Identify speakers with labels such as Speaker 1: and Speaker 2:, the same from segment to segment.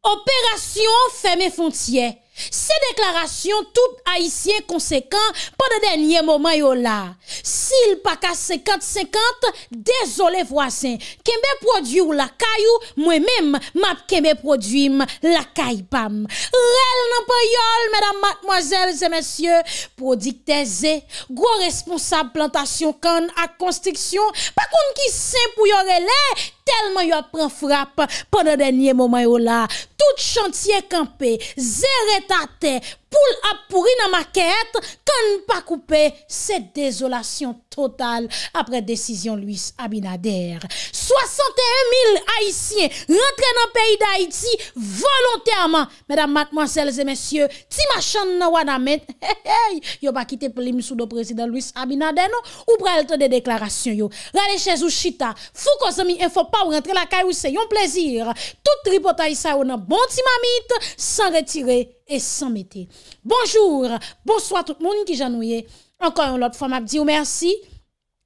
Speaker 1: Operasyon Feme Fontier, se deklarasyon tout aisyen konsekant pa de denye mouman yo la. Sil pak a 50-50, dezole vwazen, kembe prodwou la kayou, mwemem map kembe prodwim la kaybam. Rel nan pa yol, medan matmoazel zemensye, prodikteze, gwo responsab plantasyon kan ak konstriksyon, pa koun ki sen pou yorele, kembe. telman yo ap pran frap, pwanda denye momay ou la, tout chantier kampe, zere ta te, pou mwen, poule a pourri dans quête, quand pas couper cette désolation totale après décision Luis Abinader. 61 000 Haïtiens rentrent dans le pays d'Haïti volontairement. Mesdames, mademoiselles et messieurs, ti machan nan wanamet, hey, hey, yo pas quitté plim sous le président Luis Abinader, non, ou pral de déclaration yo. Rale chez ou chita, fou et faut pas rentrer la caille où c'est un plaisir. Tout tripotaille sa ou nan bon mamite, sans retirer Et s'en mette. Bonjour, bonsoit tout mouni ki janouye. Enkoyon lot fwa mabdi ou mersi.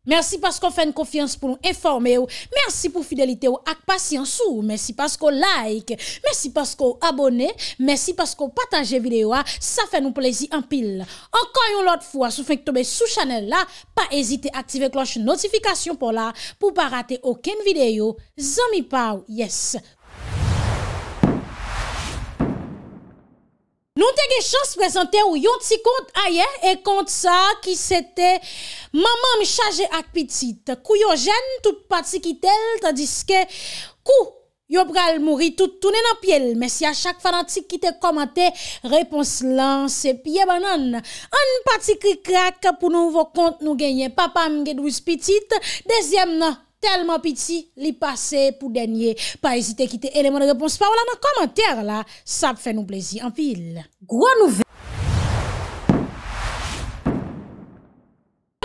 Speaker 1: Mersi paskou fèn kofiyans pou nou informe ou. Mersi pou fidelite ou ak pasyans ou. Mersi paskou like. Mersi paskou abone. Mersi paskou pataje videyo a. Sa fè nou plezi an pil. Enkoyon lot fwa sou fèn k tombe sou chanel la. Pa ezite aktive kloche notifikasyon pou la. Po pa rate oken videyo. Zan mi pa ou yes. Non te gen chans prezante ou yon ti kont aye, e kont sa ki sete maman mi chaje ak pitit. Kou yo jen, tout pati ki tel, tadiske kou yo pral mouri, tout toune nan piel. Mes ya chak fanatik ki te komate, repons lan se piye banan. An pati ki krak pou nou vo kont nou genye. Papa mgen wis pitit, dezyem nan. Telman piti li pase pou denye, pa esite kite eleman repons pa wala nan komantèr la, sa fè nou plezi. An pil, gwa nouve.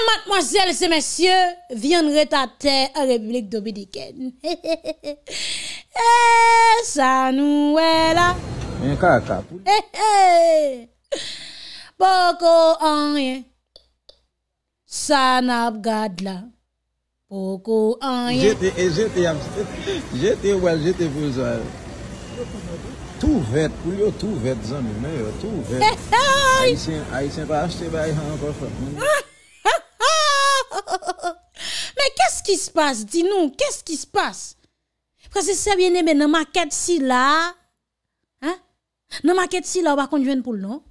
Speaker 1: Matmozèlse mensyè, vyan re tate a Republik Dobydiken. E sa nouwe la, e he, poko anye, sa nap gad la. O ko
Speaker 2: anye. Jete,
Speaker 3: jete, jete, jete, jete pou zan. Tou vet pou liyo, tou vet zan mi me yo, tou vet. Ay se pa achete bay, anko fan.
Speaker 1: Me kese ki se passe, di nou, kese ki se passe? Prese sebe nebe nan maket si la. Nan maket si la ou bakon jwen pou l nou?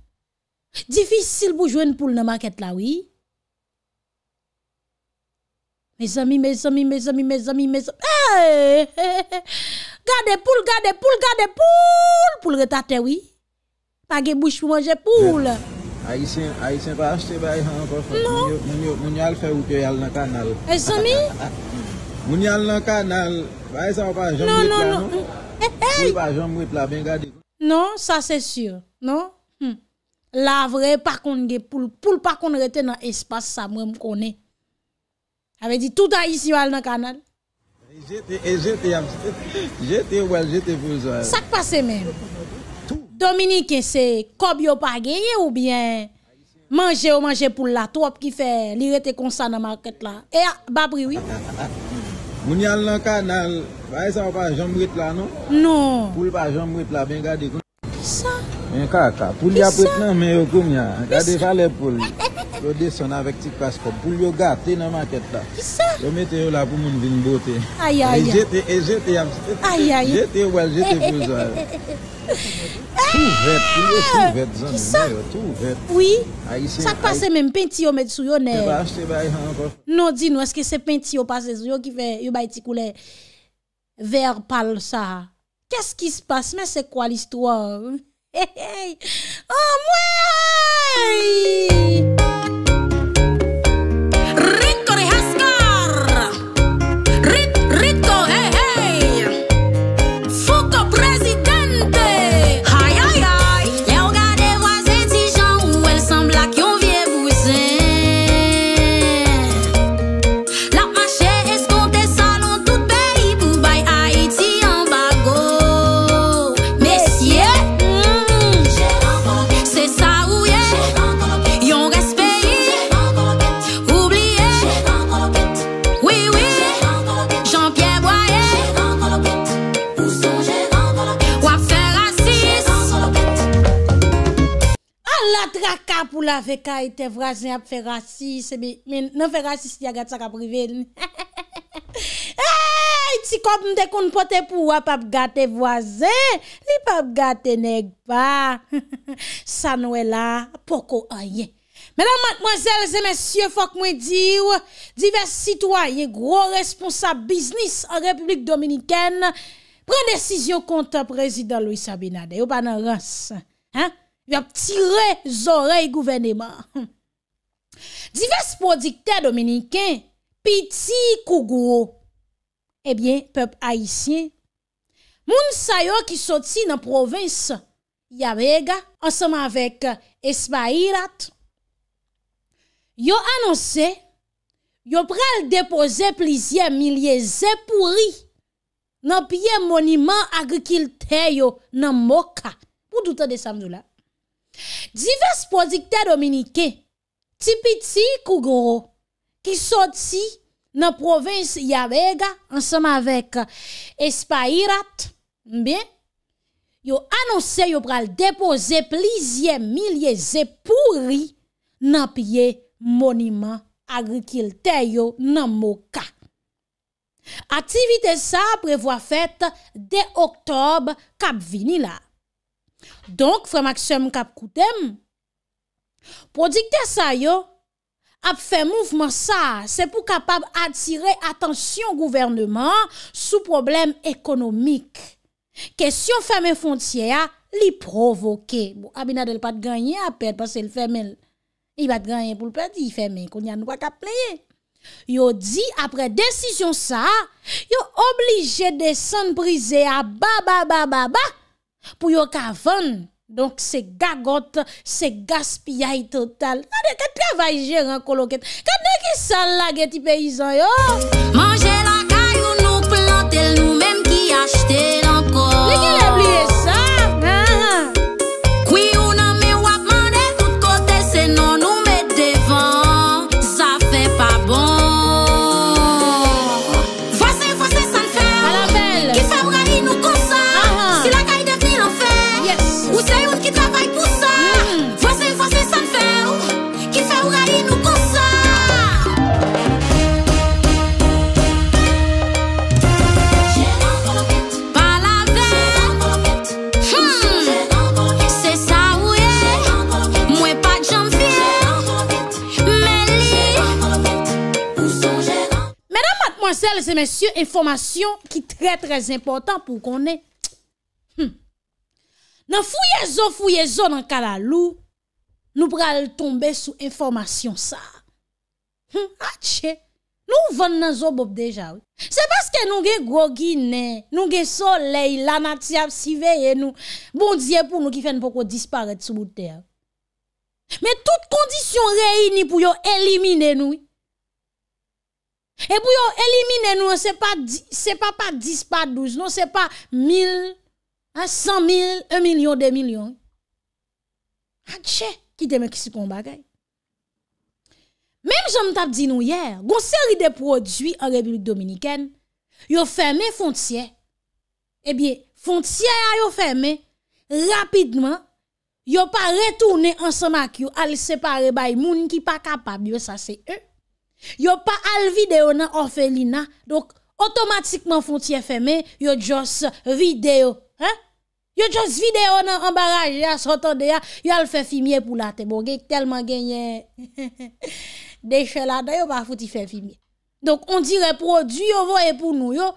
Speaker 1: Difisil pou jwen pou l nan maket la, wii. Mes ami, mes ami, mes ami, mes ami, mes ami. Hey! Eh, eh, eh, gade poule, gade poule, gade poule. Poule retate wii. Page bouche pou mange poule.
Speaker 3: Ayisen, ayisen pa achete bayi anko. Non. Mouni al fe ou te al nan kanal. Mes ami. Mouni al nan kanal. Ayesan wap a jomwe plav. Non, non, non. Poule pa jomwe plav.
Speaker 1: Non, sa se syur. Non. Lavre pakon ge poule. Poule pakon rete nan espase sa mwen mkone. Awe di tout a isi wale nan kanal.
Speaker 3: E jete, e jete yam. Jete wale, jete wale. Sak
Speaker 1: pase men. Dominique se, kob yo pa genye ou bien? Mange ou mange poula, tou ap ki fe, li rete konsa nan market la. E a, babriwi?
Speaker 3: Mouni al nan kanal, wale sa wap a jom wet la nou? Non. non. Poul wap a jom wet la, bengade kon. Ki sa? Men eh, kaka, pouly apet nan men yo koum ya. Kade fa le pouly. Lo de son avek ti kwa skop. Pouly yo gati nan maket la. Ki sa? Yo mete yo la pou moun vin bote. Ayayay. E jete, e jete yamste. Ayayay. Jete yo wèl, jete eh, eh, pou ah! zwa. Ki sa? Tou vet, pouly yo sou vet zon. Ki sa? Tou vet. Oui. Sa k pa se
Speaker 1: men peinti yo med sou yo ne. No, di nou, eske se peinti yo pa se sou yo ki ve, yo bay ti kou le. Ver pal sa. Kes ki se passe? Men se kwa
Speaker 2: l'histoire? O mwen!
Speaker 1: A pou la veka ite vrajne ap fe rasis, sebe, men, nan fe rasis, si di agat sa ka privene. Eyyy, ti kop mde kon pote pou wap ap gate vwazen, li ap gate neg pa. Sanwe la, poko a ye. Mèdame, mademoiselles et messieurs, fok mwen diw, divers citoyen, gros responsable business an Republik Dominikène, pren desisyon konta prezident Louis Sabinade, ou banan rase. Ha? Vy ap tire zorey gouverneman. Divers prodikter dominiken, piti kougouro, ebyen, eh pep aisyen, moun sayo ki soti nan provins, yavega, ansama vek espahirat, yo anonse, yo pral depoze plizye milye zepouri, nan pye moniman agi kilteyo nan moka. Pou douta de samdou la? Divers prodikte dominike, ti piti kougro, ki sot si nan provins Yavega ansama vek Espairat, mbe, yo anonse yo pral depo ze plizye milye ze pouri nan piye moniman agrikilte yo nan moka. Ativite sa prevoa fet de Oktob kap vini la. Donk, frem aksyon m kap koutem, prodikte sa yo, ap fe moufman sa, se pou kapab atire atansyon gouverneman sou problem ekonomik. Kesyon feme fontye a, li provoke. Bon, Abinade l pat ganyen apet, pas se l feme, i bat ganyen pou l peti, i feme, kon yan wak ap playe. Yo di, apre desisyon sa, yo oblige de san brise a, ba, ba, ba, ba, ba, Pou yo kavan, donk se gagot, se gasp ya yi total Kade ke travaje an koloket, kade ke sal la geti peyizan yo messieurs, information qui est très très important pour qu'on ait. Hmm. Dans fouyezo fouyezo dans Kalalou, nous pral tomber sous information ça. Hmm, ache, ah, nous vendons dans zo bob déjà. C'est parce que nous avons gros Guinée, nous avons soleil, la nature surveille nous. Bon Dieu pour nous qui fait beaucoup disparaître sous terre. Mais toutes conditions réunies pour éliminer nous. E pou yo elimine nou, se pa pa 10, se pa 12, non, se pa 1000, 100, 1000, 1 milyon, 2 milyon. Akche, ki teme ki si kon bagay. Mem jom tap di nou yer, gonseri de prodwi an republik dominiken, yo ferme fontye. E eh biye, fontye a yo ferme, rapidman, yo pa retoune ansama ki yo al separe bay moun ki pa kapab, yo sa se e. Yo pas al vidéo nan orphelinat, donc automatiquement frontière fermée, yo just vidéo, hein? Yo just vidéo a embarrage, ya s'entende ya, yo al fait fumier pour la te bon, tellement gagné. Déchets là, yo pas fouti faire fumier. Donc on dirait produit yo voye pour nous yo.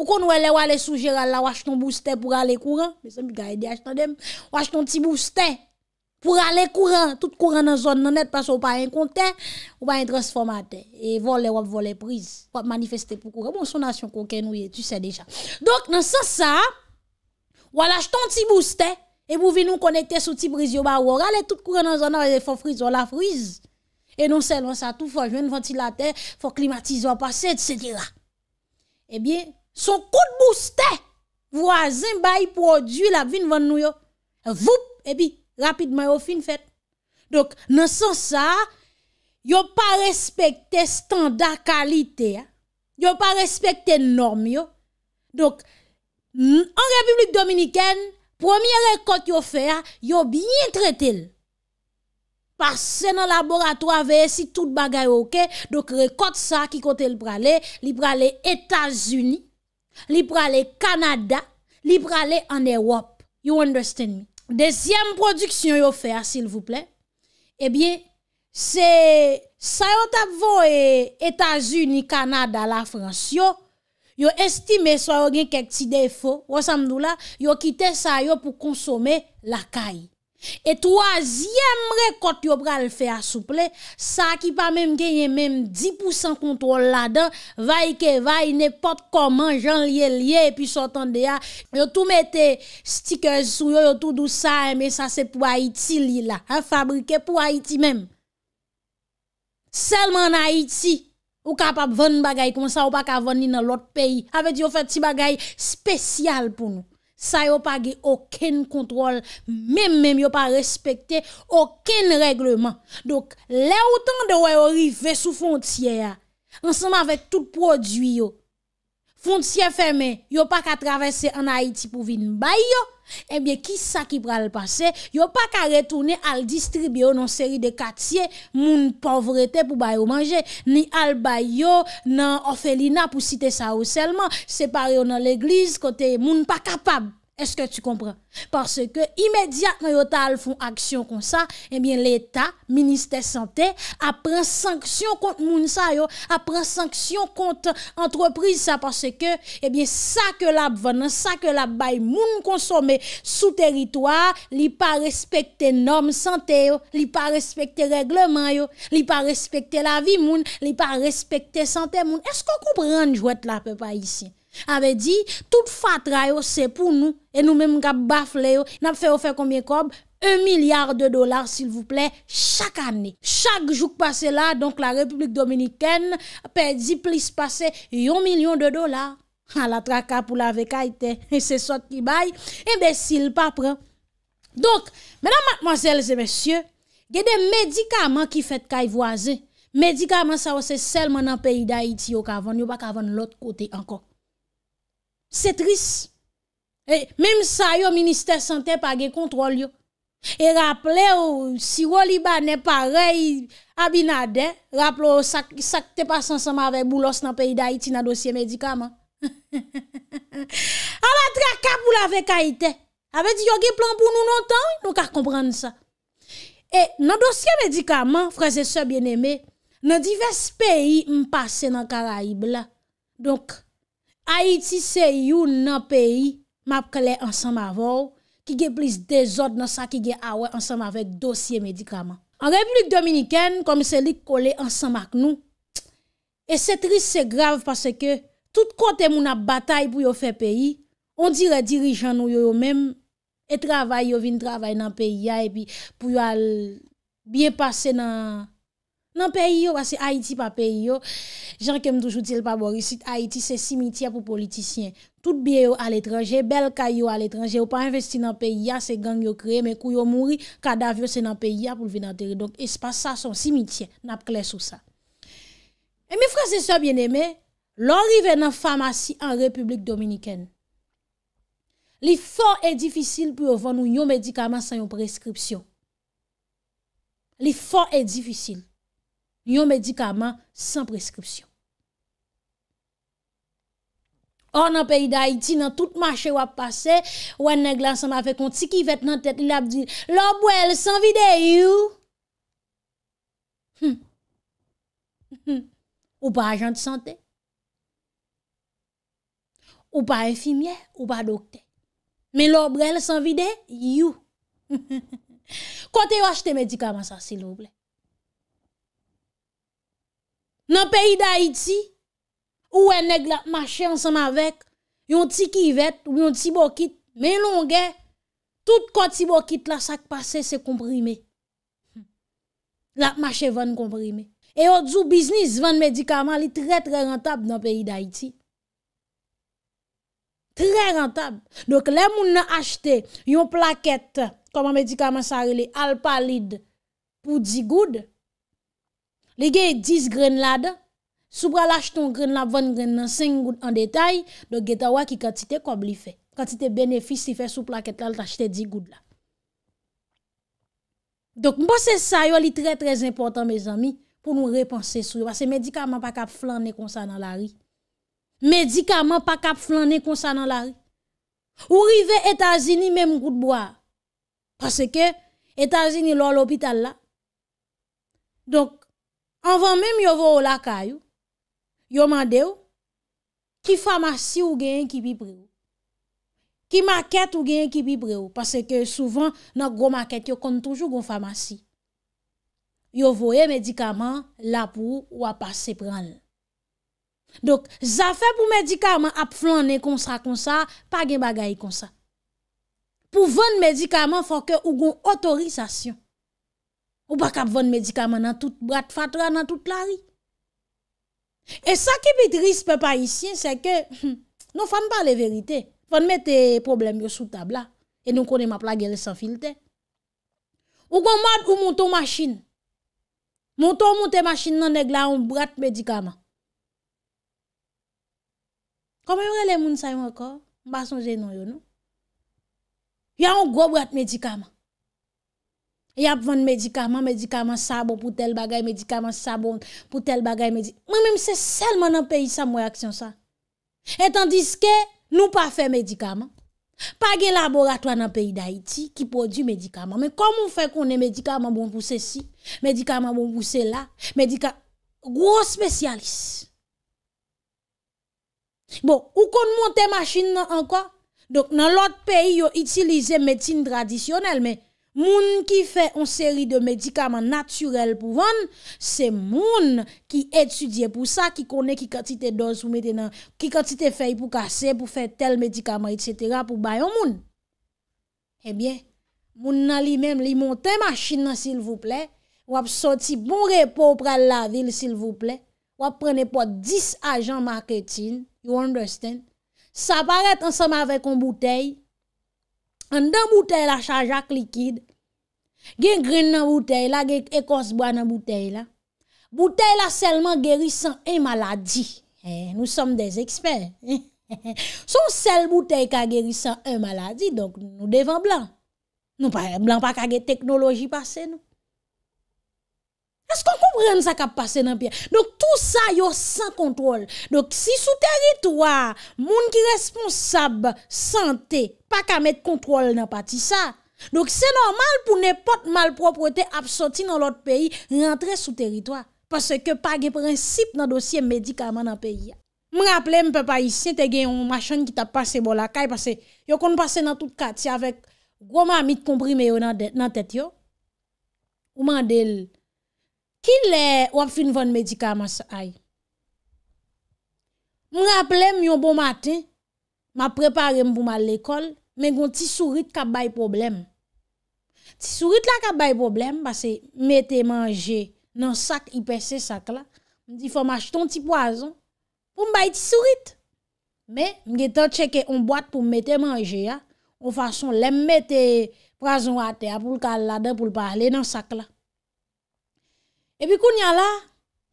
Speaker 1: Ou kon wè le wale sou géral la, acheter un booster pour aller courant. Mais ça, me gaye di achete dem. Wach petit booster pour aller courant, tout courant dans la zone net parce qu'on pas un compteur, ou pas un transformateur. Et voler ou voler prise, pour manifester pour courant. Bon, son nation coquin, tu sais déjà. Donc, dans ce sens, ça, ou lâche ton petit booster, et vous venez nous connecter sur petit brise, bah, ou oh, aller tout courant dans la zone, et oh, faut frise, ou oh, la frise. Et non seulement ça, tout, faut jouer un ventilateur, faut climatiser, passer, etc. Eh bien, son coup de booster, voisin, bail produit la vie devant nous, vous, et puis, Rapidman yo fin fet. Dok, nan san sa, yo pa respekte standa kalite. Yo pa respekte norm yo. Dok, an Republik Dominiken, premier rekote yo fe, yo bin trete l. Pase nan laborato avè, si tout bagay ok, dok rekote sa ki kote l prale, li prale Etasuni, li prale Kanada, li prale an Ewop. You understand me? Deuxième production yo s'il vous plaît. Eh bien, c'est ça les États-Unis, Canada, la France yo estimé estime soit avez gen quelques petits défauts, ou samdou vous yo quitté ça pour consommer la caille. E troasyem rekot yo pral fe asouple, sa ki pa menm genye menm 10% kontrol la dan, vay ke vay, ne pot koman jan liye liye, e pi sotan de ya, yo tou mette stikez sou yo, yo tou dou sa, e eh, men sa se pou Haiti li la, ha fabrike pou Haiti menm. Selman Haiti, ou kapap ven bagay kouman sa ou pa kapap ven ni nan lot peyi, apet yo fet ti bagay spesyal pou nou. Sa yo pa ge oken kontrol, men men yo pa respekte oken regleman. Dok, le ou tan de we yo rive sou fontye ya, ansanman ve tout prodwi yo. Fontye feme, yo pa ka travesse an Haiti pou vin bay yo, Ebyè eh ki sa ki pral pase yo pa ka retoune al distribyo nan seri de katye moun povrete pou bayou manje ni al bayou nan ofelina pou site sa ou selman separe yo nan l'eglise kote moun pa kapab. Est-ce que tu comprends? Parce que immédiatement, tal font action comme ça, eh bien, l'État, ministère santé, apprend sanction contre sa yo, apprend sanction contre entreprise, ça, parce que, eh bien, ça que la ça que la baille, moun consomme sous territoire, li pas respecter normes santé, yo, li pas respecter règlement, yo, li pas respecter la vie moun, li pas respecter santé moun. Est-ce qu'on comprend, jouette la peuple ici? Ave di, tout fatra yo se pou nou E nou men mga baf le yo Nap fe yo fe koumye kob 1 milyar de dolar sil vouple Chak ane, chak jouk pase la Donk la Republik Dominikene Ape di plis pase 1 milyon de dolar A la traka pou la vekayte Se sot ki bay, imbesil papre Donk, menan matmazel se mesye Ge de medikaman ki fet kay voaze Medikaman sa wese selman An peyi da iti yo kavon Yo bakavon lot kote ankok Se tris. Mem sa yo, minister sante pa ge kontrol yo. E rapple yo, si ro li ba ne parey abina den, rapple yo sakte pas ansama ave boulos nan peyi da iti nan dosye medikaman. A la tra kap ou la ve ka ite. Ave di yo ge plan pou nou non tan, nou kar kompran sa. E nan dosye medikaman, fraze se bieneme, nan divers peyi m pase nan karaib la. Donk. Haiti se youn nan peyi map kale ansanm avor, ki ge blis dezod nan sa ki ge awe ansanm ah avek dosye medikrama. An Republik Dominiken, komise lik kole ansanm ak nou, e se tris se grav pase ke tout kote moun ap batay pou yo fe peyi, on dire dirijan nou yo yo menm, e travay yo vin travay nan peyi yae bi pou yo al biye pase nan... Nan peyi yo, basi Haiti pa peyi yo, jan kem toujou di el pa borisit, Haiti se simitia pou politisyen. Tout biye yo al etranje, bel kay yo al etranje, yo pa investi nan peyi ya, se gang yo kre, men kou yo mouri, kadavyo se nan peyi ya pou vina teri. Donk espasa son simitia, nap kles ou sa. E mi franse so bieneme, lor ive nan famasi an Republik Dominikene. Li fon e difisil pou yo von nou yon medikaman san yon preskripsyon. Li fon e difisil. Yon medikaman san preskripsyon. Or nan peyi da iti, nan tout mache wap pase, wan neglan san ma fek konti ki vet nan tet, li ap di lòb wèl san vide, you. Hmm. Hmm. Ou pa agent sante. Ou pa infimier, ou pa dokte. Men lòb wèl san vide, you. Kote yo achete medikaman sa, si lòb wèl. Nan peyi da iti, ou e neg la mache ansama vek, yon ti kivet ou yon ti bokit, men longen, tout kot ti bokit la sak pase se komprime. La mache ven komprime. E yo djou biznis ven medikaman li tre tre rentab nan peyi da iti. Tre rentab. Donk le moun na achete yon plaket koma medikaman sarili alpalid pou di goud, les gars 10 gren Si vous pral acheter un gren la 20 gren dans 5 gout en détail donc etawa qui ki quantité kob li fe. Quantité bénéfice, li fe sou plaket la, li 10 gout la. Donc, mbo ça. sa yo très très très important, mes amis pour nous repanse sou Les médicaments pas pa kap comme ça dans la ri. pas pa kap comme ça dans la ri. Ou États-Unis, même même de bois. Parce que États-Unis, l'hôpital là. Donc, Anvan menm yovo ou lakay ou, yo mande ou, ki famasy ou gen yon kipi pre ou. Ki maket ou gen yon kipi pre ou. Pase ke souvan, nan gwo maket yo kon toujou gwo famasy. Yovo e medikaman la pou wapase pran. Dok, zafè pou medikaman ap flan ne konsa konsa, pa gen bagay konsa. Pou ven medikaman, fò ke ou goun otorizasyon. Ou bak ap ven medikaman nan tout brat fatra nan tout la ri. E sa ki bit rispe pa isi, se ke nou fane pale verite. Fane mete problem yo sou tabla. E nou konen map la gere san filte. Ou gon mad ou monton masin. Monton monton masin nan deg la yon brat medikaman. Kome yon rele moun sa yon akor, mba son jenon yon nou. Yon yon gro brat medikaman. y a vendre médicaments médicaments ça bon pour tel bagay médicaments ça bon pour tel bagage médic moi même c'est seulement dans pays ça moi action ça et tandis que nous pas fait médicaments pas de laboratoire dans le pays d'Haïti qui produit médicaments. Mais comment on fait qu'on ait médicaments bon pour ceci, médicaments bon pour cela, médicaments. Gros spécialiste. Bon, ou qu'on monte machine encore? Donc, dans l'autre pays, ils utilisent médecine traditionnelle, mais Moun ki fè an seri de medikaman natyurel pou van, se moun ki etudye pou sa ki kone ki katite doz ou metenan, ki katite fèy pou kase, pou fè tel medikaman, etc. pou bayon moun. Ebyen, eh moun nan li menm li montè machin nan sil vouple, wap soti bon repop pral la vil sil vouple, wap prene pot 10 ajan marketin, you understand? Sa paret ansama avèk an boutey, an dan bouteille la chajak likid, gen gren nan bouteille la, gen ekos boan nan bouteille la, bouteille la selman gerisan en maladi. Eh, nou som des eksperts. Son sel bouteille ka gerisan en maladi, nou devan blan. Nou blan pa kage teknoloji pase nou. Esk an koubren sa ka pase nan piya? Nou tou sa yo san kontrol. Nou si sou teritoua, moun ki responsab, sante, pa ka met kontrol nan pati sa. Dok se normal pou ne pot malproprete apsoti nan lot peyi rentre sou teritwa. Pase ke pa ge prinsip nan dosye medikaman nan peyi ya. Mwen aple mpe pa isye te gen yon machan ki ta pase bolakay pase yo kon pase nan tout kati avek gwo man amit komprime yo nan tet yo. Ou man del, ki le wap fin von medikaman sa ay? Mwen aple m yon bon maten ma preparem bouman l'ekol men gwen ti sourit ka bay problem. Ti sourit la ka bay problem, bas se mette manje nan sak, ipe se sak la, di fwa mach ton ti poason, pou m bay ti sourit. Men, m gen tan cheke, m boat pou mette manje ya, ah, ou fason lem mette poason ate ya, pou l kal la den, pou l pale nan sak la. E pi koun ya la,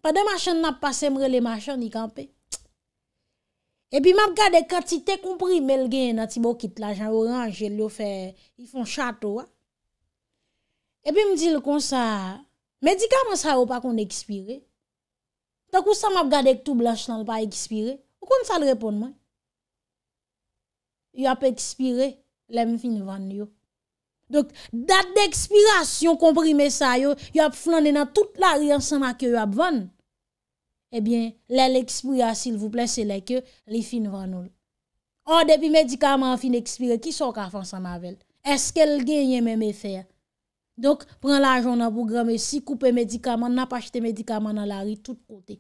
Speaker 1: pa de machan na pa semre le machan, ni kampe. E pi map gade kati te komprime l gen yon ati bokit la jan oranje li yo fe yon chato wa. E pi mdi l kon sa, medikaman sa yo pa kon ekspire. Tak ou sa map gade kati tou blanj nan l pa ekspire. Ou kon sa l repon man? Yon ap ekspire, lèm fin van yo. Dok dat dekspirasyon komprime sa yo, yon ap flande nan tout la riyan san ak yo yon ap van. Ebyen, eh lè l'expire, s'il vous plè, s'il lè kè, l'ifin vanol. Or, depi medikaman an fin expire, ki so ka fansan mavel? Eske l'gen yè mè mè fè? Dok, pren la jonna pou grame si, koupe medikaman, nan pa chete medikaman nan la ri, tout kote.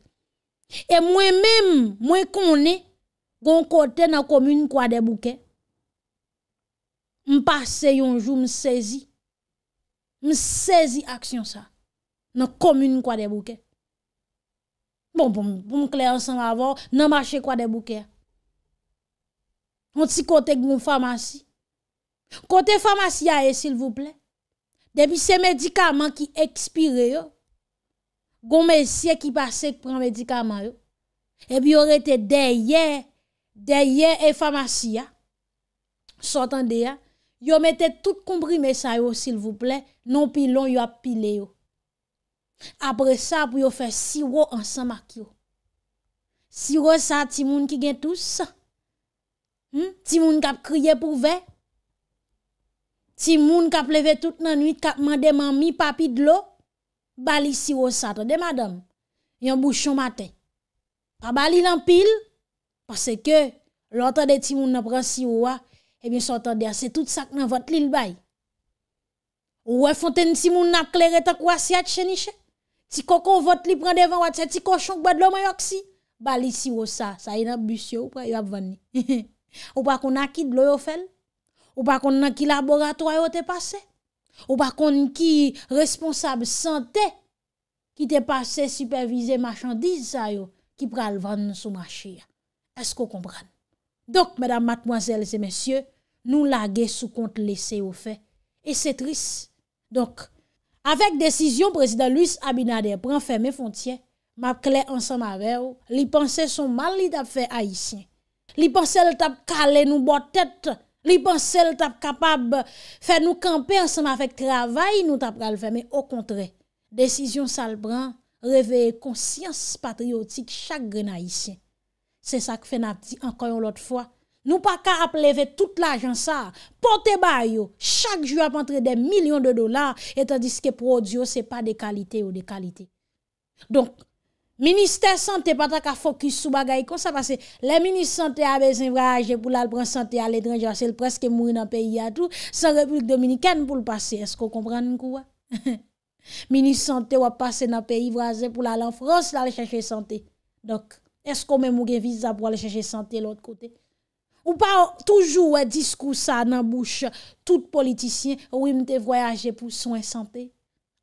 Speaker 1: E mwen mèm, mwen konè, gon kote nan komün kwa de boukè, m'pase yon jou m'sezi, m'sezi aksyon sa, nan komün kwa de boukè. Bon, bon, boum kle ansan avon, nan mache kwa de bouke ya. Moun ti kote goun famasi. Kote famasi ya e sil vouple. Depi se medikaman ki ekspire yo. Gon mesye ki pasek pran medikaman yo. Epi yon rete deye, deye e famasi ya. Sotan deya. Yon mete tout koumprime sa yo sil vouple. Non pilon yo apile yo. apre sa pou yo fe siwo ansan mak yo siwo sa ti moun ki gen tous hmm? ti moun kap kriye pou ve ti moun kap leve tout nan nwit kap mande man mi papi dlo bali siwo sa, ton de madam yon bouchon mate pa bali nan pil pase ke lota de ti moun napre siwa e eh bin sotan de ase tout sak nan vot li lbay ou we fonten ti moun nap kleret ak wasyat cheniche Si koko vot li pren devan wad se ti koshonk bad lo mayok si, bali si wos sa, sa yon ap busyo wap vanni. Ou pa kon akid lo yo fel, ou pa kon akil laboratroyo te pase, ou pa kon ki responsable sante, ki te pase supervise machandise sa yo, ki pral vann sou machi ya. Esko kompran? Donk, medan matmoazel se mesye, nou lage sou kont lese yo fe, e se tris. Donk, Afèk desisyon, prezident Louis Abinader pran fèmè fontyen, map kle ansan mare ou, li panse son mal li tap fè Aïtien. Li panse le tap kale nou bot tèt, li panse le tap kapab fè nou kampe ansan ma fèk travay, nou tap kal fèmè, o kontre. Desisyon salbran, revèye konsyans patriotik chak gren Aïtien. Se sak fè nap di anko yon lot fwa, Nou pa ka ap leve tout l'ajansar. Porte bayo, chak jou ap entre de milyon de dolar, etan diske pro diyo se pa de kalite ou de kalite. Don, minister sante pata ka fokus sou bagay, kon sa pase? Le minister sante a bezin vraje pou lal pran sante a ledran, jase l preske moui nan peyi a tou, san repulik dominiken pou l'pase, esko kompran nkouwa? Minister sante wap pase nan peyi vraje pou lal an fros la le chache sante. Don, esko men mouge vize ap wale chache sante l ot kote? Ou pa toujou wè diskous sa nan bouch tout politisyen wè wè mte voyaje pou soin sante.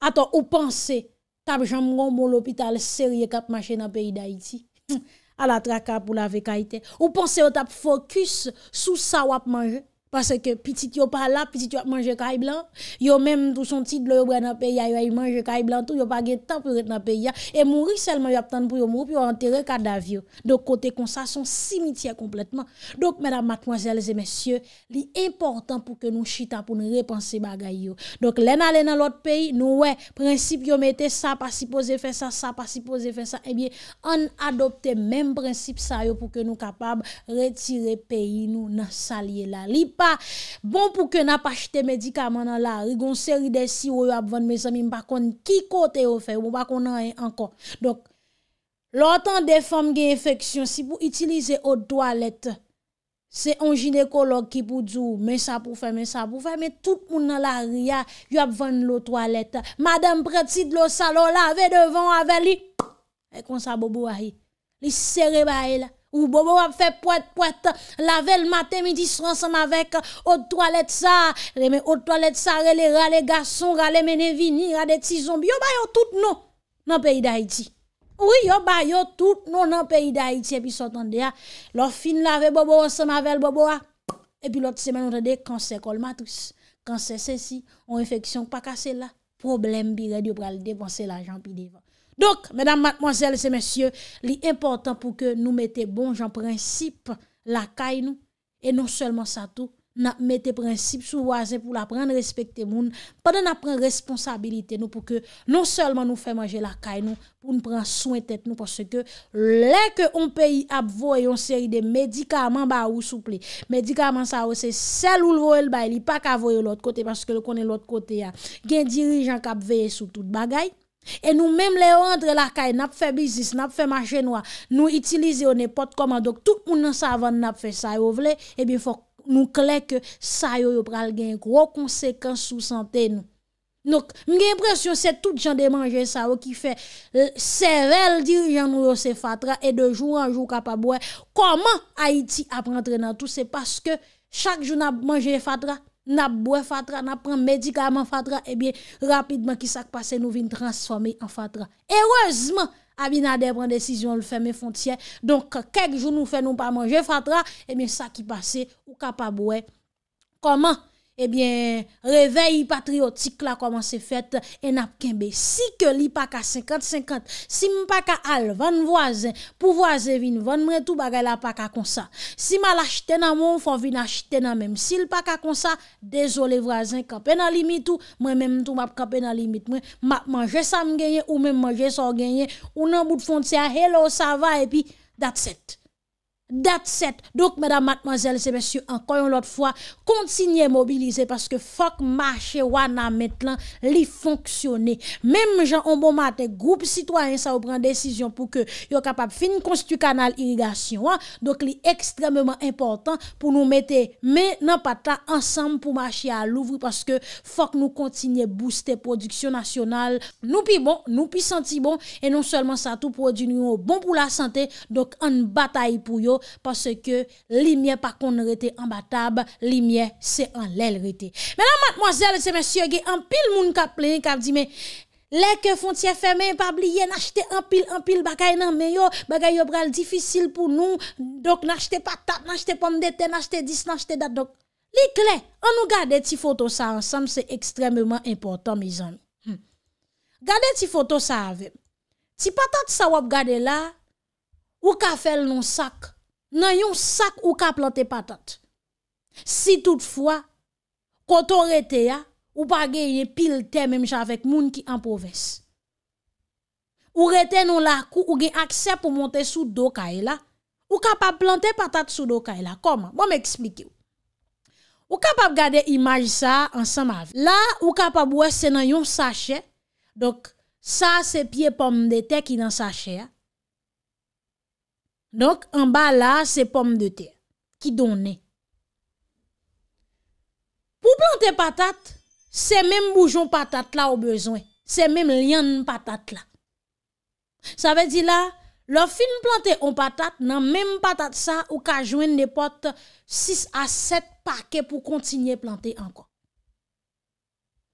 Speaker 1: Ato ou panse tab jom ron moun l'opital serye kap mache nan peyi da iti. A la traka pou la veka ite. Ou panse wè tab fokus sou sa wap manje. Parce que petit yo pas là, petit yo manger caille blanc. Yo même tout son titre yo dans le pays, yo manger caille blanc tout, yo pas de temps pour être dans le pays. Et mourir seulement yo attendre pour yo mourir puis enterrer cadavre. Donc côté comme ça son cimetière complètement. Donc mesdames, mademoiselles et messieurs, important pour que nous chita pour nous repenser bagay yo. Donc l'en aller dans l'autre pays, nous ouais, principe yo mettez ça pas supposé faire ça, ça pas supposé faire ça. Eh bien, on adopte même principe ça pour que nous capable retirer pays nous dans salier là. Bon pou ke na pa chete medikaman nan la Rigon seri desi ou yo apvan me zami Mpa kon ki kote yo fe Mpa kon nan enko Lortan de fom gen infeksyon Si pou itilize o toalet Se on jinekolog ki pou djou Men sa pou fe men sa pou fe Men tout moun nan la ria Yo apvan lo toalet Madame preti de lo salo lave devan ave li E kon sa bobo a ye Li sere ba ye la Ou bobo wap fe pwet pwet lavel mate midi sran se ma vek. O toalet sa, reme o toalet sa, rele rale gason, rale mene vini, rale ti zombi. Yo bayo tout nou nan peyi da iti. Oui, yo bayo tout nou nan peyi da iti. Epi sotande ya, lor fin lave bobo wap se ma vel bobo wap. Epi lot semen onrede, kansè kol matous. Kansè se si, on refeksyon pa kase la. Problem pi re diopral depanse la jan pi devan. Donk, medan matmanzèl se mèsyè, li important pou ke nou metè bon jan prinsip la kaj nou. E non selman sa tou, na metè prinsip sou wazè pou la pran respektè moun. Pade na pran responsabilite nou pou ke non selman nou fè manjè la kaj nou. Poun pran souwen tèt nou. Pase ke leke ou mpeyi ap vwoy yon seride medikaman ba ou souple. Medikaman sa ou se sel ou lvoye l bay li pak avwoye l otkote. Pase ke l konen lotkote ya. Gen dirijan kap vweye sou tout bagay. E nou mèm lè yo antre lakay, nap fè bizis, nap fè machè nou a, nou itilize yo ne pot komadok, tout moun nan sa avan nap fè sa yo vle, e eh bin fòk nou klek sa yo yo pral gen yon gro konsekans sou santè nou. Nou, mwen gen presyon se tout jan euh, de manje sa yo ki fè, sevel dirijan nou yo se fatra, e de jou an jou kapabouè, koman Haiti ap rentre nan tout, se paske chak jou nan manje fatra? nap bwe fatra, nap pren medikaman fatra, ebyen, eh rapidman ki sak pase nou vin transforme an fatra. Ewozman, Abinader pren desizyon, l fèmè fontyen, donk kek jou nou fè nou pa manje fatra, ebyen, eh sak ki pase, ou ka pa bwe. Koman? Ebyen, revey patriotik la koman se fet en ap kenbe. Si ke li paka 50-50, si m m'm paka al, van vwazen, pou vwazen vin, van mre m'm tou bagay la paka konsa. Si mal achtena moun, fò vin achtena mèm. Si l paka konsa, dezolè vwazen, kapè nan limit ou mèm mèm tou m ap kapè nan limit mèm. Mèm manje sa m genye ou mèm manje sa genye ou nan bout fonte a hello sa va epi dat set. That's it. Donc, mesdames, mademoiselles et messieurs, encore une autre fois, continuez à mobiliser parce que faut marcher ou à la maintenant, les fonctionner. Même, genre, en bon moment, les groupes citoyens, ça va prendre des décisions pour qu'ils soient capables de finir de construire le canal d'irrigation. Donc, c'est extrêmement important pour nous mettre, mais non pas tant, ensemble pour marcher à l'ouvre parce que faut que nous continuions à booster la production nationale. Nous puis bon, nous puis senti bon et non seulement ça, tout produit nous bon pour la santé. Donc, une bataille pour nous Pase ke li mye pa kon rete an ba tab Li mye se an lel rete Menan matmoazel se men syo ge An pil moun ka plen Kal di men Lè ke fontie fèmen Pabli ye nache te an pil An pil bakay nan meyo Bagay yo bral difisil pou nou Dok nache te patat Nache te pom dete Nache te dis Nache te dat Dok li klen An nou gade ti foto sa ansam Se ekstremement important mizan hmm. Gade ti foto sa avè Ti patat sa wap gade la Ou ka fel non sak nan yon sak ou ka plante patat. Si toutfwa, konton rete ya, ou pa geye pil temem javek moun ki anpoves. Ou rete nou la, kou ou ge akse pou monte sou do ka e la, ou ka pa plante patat sou do ka e la. Koman, bon m eksplike yo. Ou ka pa gade imaj sa ansan ma avi. La, ou ka pa bwese nan yon sachet, dok sa se pie pom de te ki nan sachet ya, Donk, an ba la, se pomme de ter ki donen. Pou plante patate, se menm boujon patate la ou bezwen. Se menm liyan patate la. Sa ve di la, lo fin plante ou patate nan menm patate sa ou ka jwen ne pot 6 a 7 pake pou kontinye plante ankon.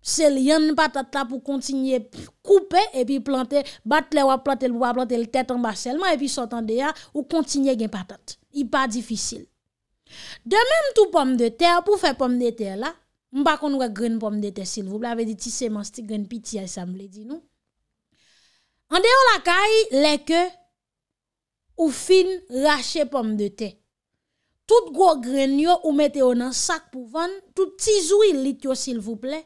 Speaker 1: sel yon patat la pou kontinye koupe e pi plante, bat le wap plante l pou wap plante l tet an baselman e pi sotan de ya ou kontinye gen patat. I pa difisil. De menm tou pomme de te, pou fe pomme de te la, mba kon wak gren pomme de te sil vopla, ave di ti seman sti gren piti a isamble di nou. Ande yo lakay, leke ou fin rache pomme de te. Tout gwo gren yo ou mette yo nan sak pou van, tout ti zwi lit yo sil vopla.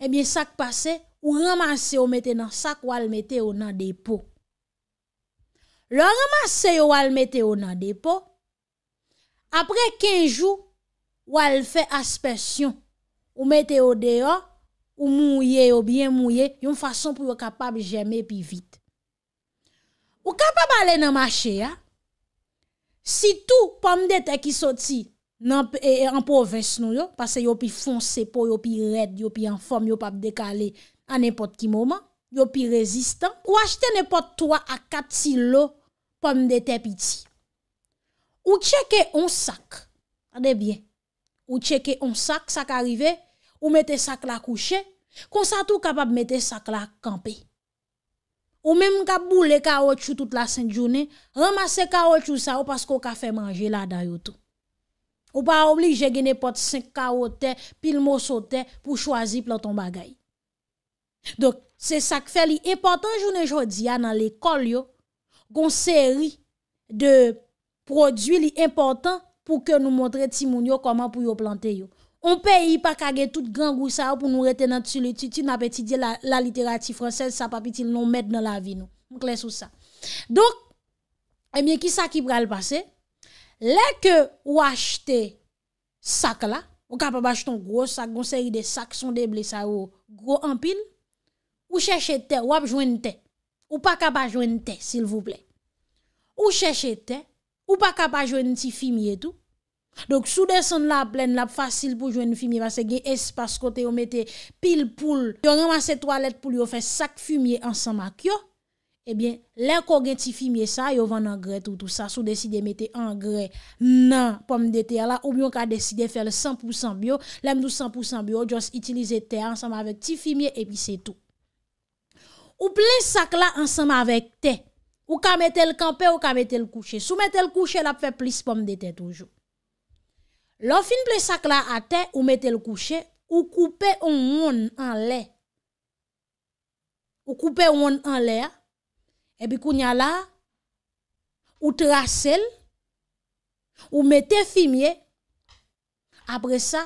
Speaker 1: Ebyen eh sak pase, ou ramase yo meten nan sak wale meten yo nan depo. Lo ramase yo wale meten yo nan depo, apre kejou wale fe aspersyon, ou meten yo deyo, ou mouye, ou bien mouye, yon fason pou yo kapab jeme pi vit. Ou kapab ale nan mache ya, si tou pamdet e ki soti, nan pou e, e, oves nou yo, pase yo pi fonse pou, yo pi red, yo pi an form, yo pa dekale an nepot ki mouman, yo pi rezistan, ou achete nepot 3 a 4 silo pomme de tepiti. Ou cheke on sak, ade bien, ou cheke on sak, sak arive, ou mette sak la kouche, konsa tou kapab mette sak la kampe. Ou menm ka boule ka ou chou tout la sen jounen, ramase ka ou chou sa ou pasko ka fe manje la da yo tou. Ou pa oubli jè genè pot 5 kaote, pil mousote, pou chwazi platon bagay. Dok, se sak fe li important jounen jodi ya nan l'ekol yo, kon seri de prodwi li important pou ke nou montre ti moun yo koman pou yo plante yo. On pe yi pa kage tout gangou sa yo pou nou reten nan tsu le titi, mapet ti di la literati fransez, sa papi ti nou met nan la vi nou. Mwen kles ou sa. Dok, e mwen ki sa ki pral pase? Lè ke ou achte sak la, ou kapa bach ton gros sak, gonsè yi de sak son deble sa ou gros empil, ou chè chè te, wap jwen te, ou pa kapa jwen te, sil vouple. Ou chè chè te, ou pa kapa jwen ti fimi etou. Dok sou deson la plen la fasil pou jwen fimi, vase gen espas kote, ou mette pil poule, yon remase toalet pou li ou fè sak fimi ansan mak yo. Ebyen, lè ko gen ti fimye sa, yo van angrè toutou sa. Sou deside mette angrè nan pomme de tè la, oubyon ka deside fè le 100% bio. Lè mdou 100% bio, jons itilize tè ansama vek ti fimye, epi se tou. Ou ple sak la ansama vek tè. Ou ka mette l'kampè, ou ka mette l'kouchè. Sou mette l'kouchè, la pfe plis pomme de tè toujou. Lò fin ple sak la a tè, ou mette l'kouchè, ou koupe ou moun an lè. Ou koupe ou moun an lè a. Epi eh kounya la, ou traselle, ou mette fimye, apre sa,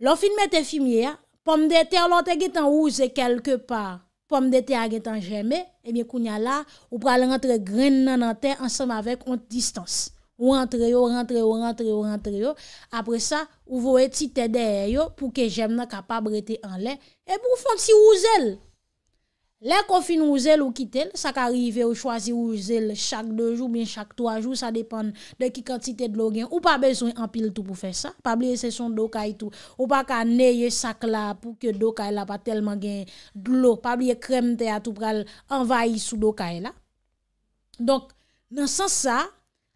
Speaker 1: lò fin mette fimye, pom dete alote getan ouze kelke par, pom dete agetan jeme, epi eh kounya la, ou pral rentre gren nanante ansam avek ont distans. Ou rentre yo, rentre yo, rentre yo, rentre yo, apre sa, ou vou eti tedeye yo pou ke jem nan kapab rete anlen, eh epi ou fonsi ouzelle. Len konfin ou zel ou kitel, sa ka rive ou chwazi ou zel chak 2 jou bin chak 3 jou, sa depan de ki kantite dlo gen, ou pa beson anpil tou pou fè sa, pa bli se son do kaj tou, ou pa ka neye sak la pou ke do kaj la pa telman gen dlo, pa bli krem te atou pral envayi sou do kaj la. Donk, nan sens sa,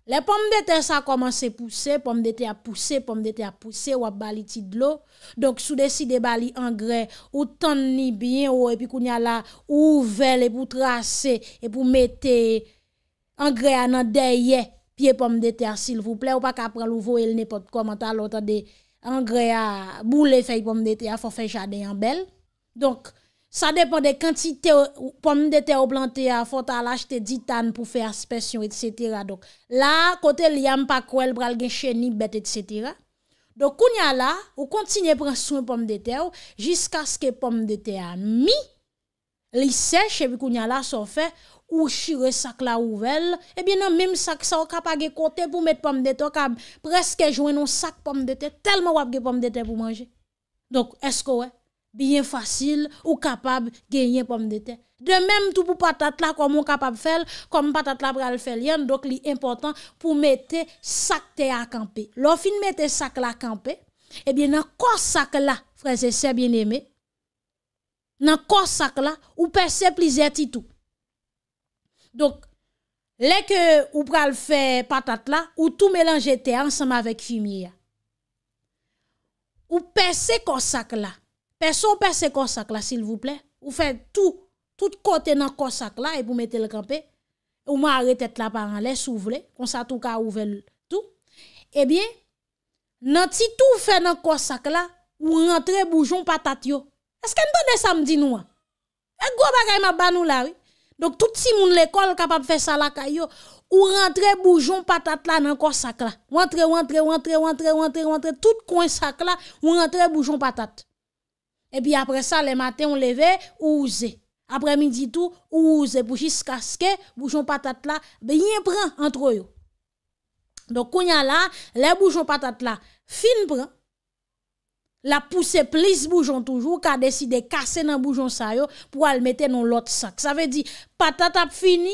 Speaker 1: Le pomme de ter sa komanse pousse, pomme de ter a pousse, pomme de ter a pousse, wap bali ti dlo. Donk sou desi de bali angrè ou tan ni byen ou epi koun ya la ouvel epi ou trase epi ou mette angrè anan deye pie pomme de ter silvouple. Ou pa kapran louvo el ne pot komanta louta de angrè a boule fey pomme de ter a fofè jade yon bel. sa depon de kantite ou pom dete ou blante a, fota al achete di tan pou fe aspesyon, et cetera. Do, la, kote li yam pa kouel, bral gen chenibet, et cetera. Do, kounya la, ou kontine prensoun pom dete ou, jiska ske pom dete a mi, li seche, ebi kounya la, so fe, ou shire sak la ouvel, ebi nan mim sak sa, o kapage kote pou met pom dete, o kam preske jwenon sak pom dete, telman wapge pom dete pou manje. Do, esko we? bien facile ou capable de gagner pomme de terre. De même, tout pour patate là, comme on capable faire, comme patate là, de faire donc l'important important pour mettre sac à camper. Lorsqu'on mette sac là camper, eh bien, dans ce sac là, frère, et sœurs bien aimé, dans ce sac là, ou percer plusieurs tout Donc, les que ou pral faire patate là, ou tout mélanger ensemble avec fumier. Ou percer ce sac là. Personne passe, corsac là, s'il vous plaît. Vous faites tout, tout côté dans corsac là, et vous mettez le campé. Vous m'arrêtez là par en laisse, vous voulez. Comme ça, tout cas, ouvert tout. Eh bien, nan tout fait dans corsac là, ou rentrez boujon patate Est-ce qu'on nous ça samedi nous? Et gros bagay ma banou là, oui. Donc, tout si moun l'école capable de faire ça la rentrez Ou rentrez boujon patate là dans sac là. vous rentrez, vous rentrez, vous rentrez. tout coin sac là, vous rentrez boujon patate. Et puis après ça, le matin, on levait, ouze. Après midi tout, ou pour jusqu'à ce que patate là, bien prend entre eux. Donc, on y a là, les bougeons patate là, fin prend. La pousse plus bouchon toujours, car a décidé de casser dans bouchon ça pour aller mettre dans l'autre sac. Ça veut dire, patate a fini.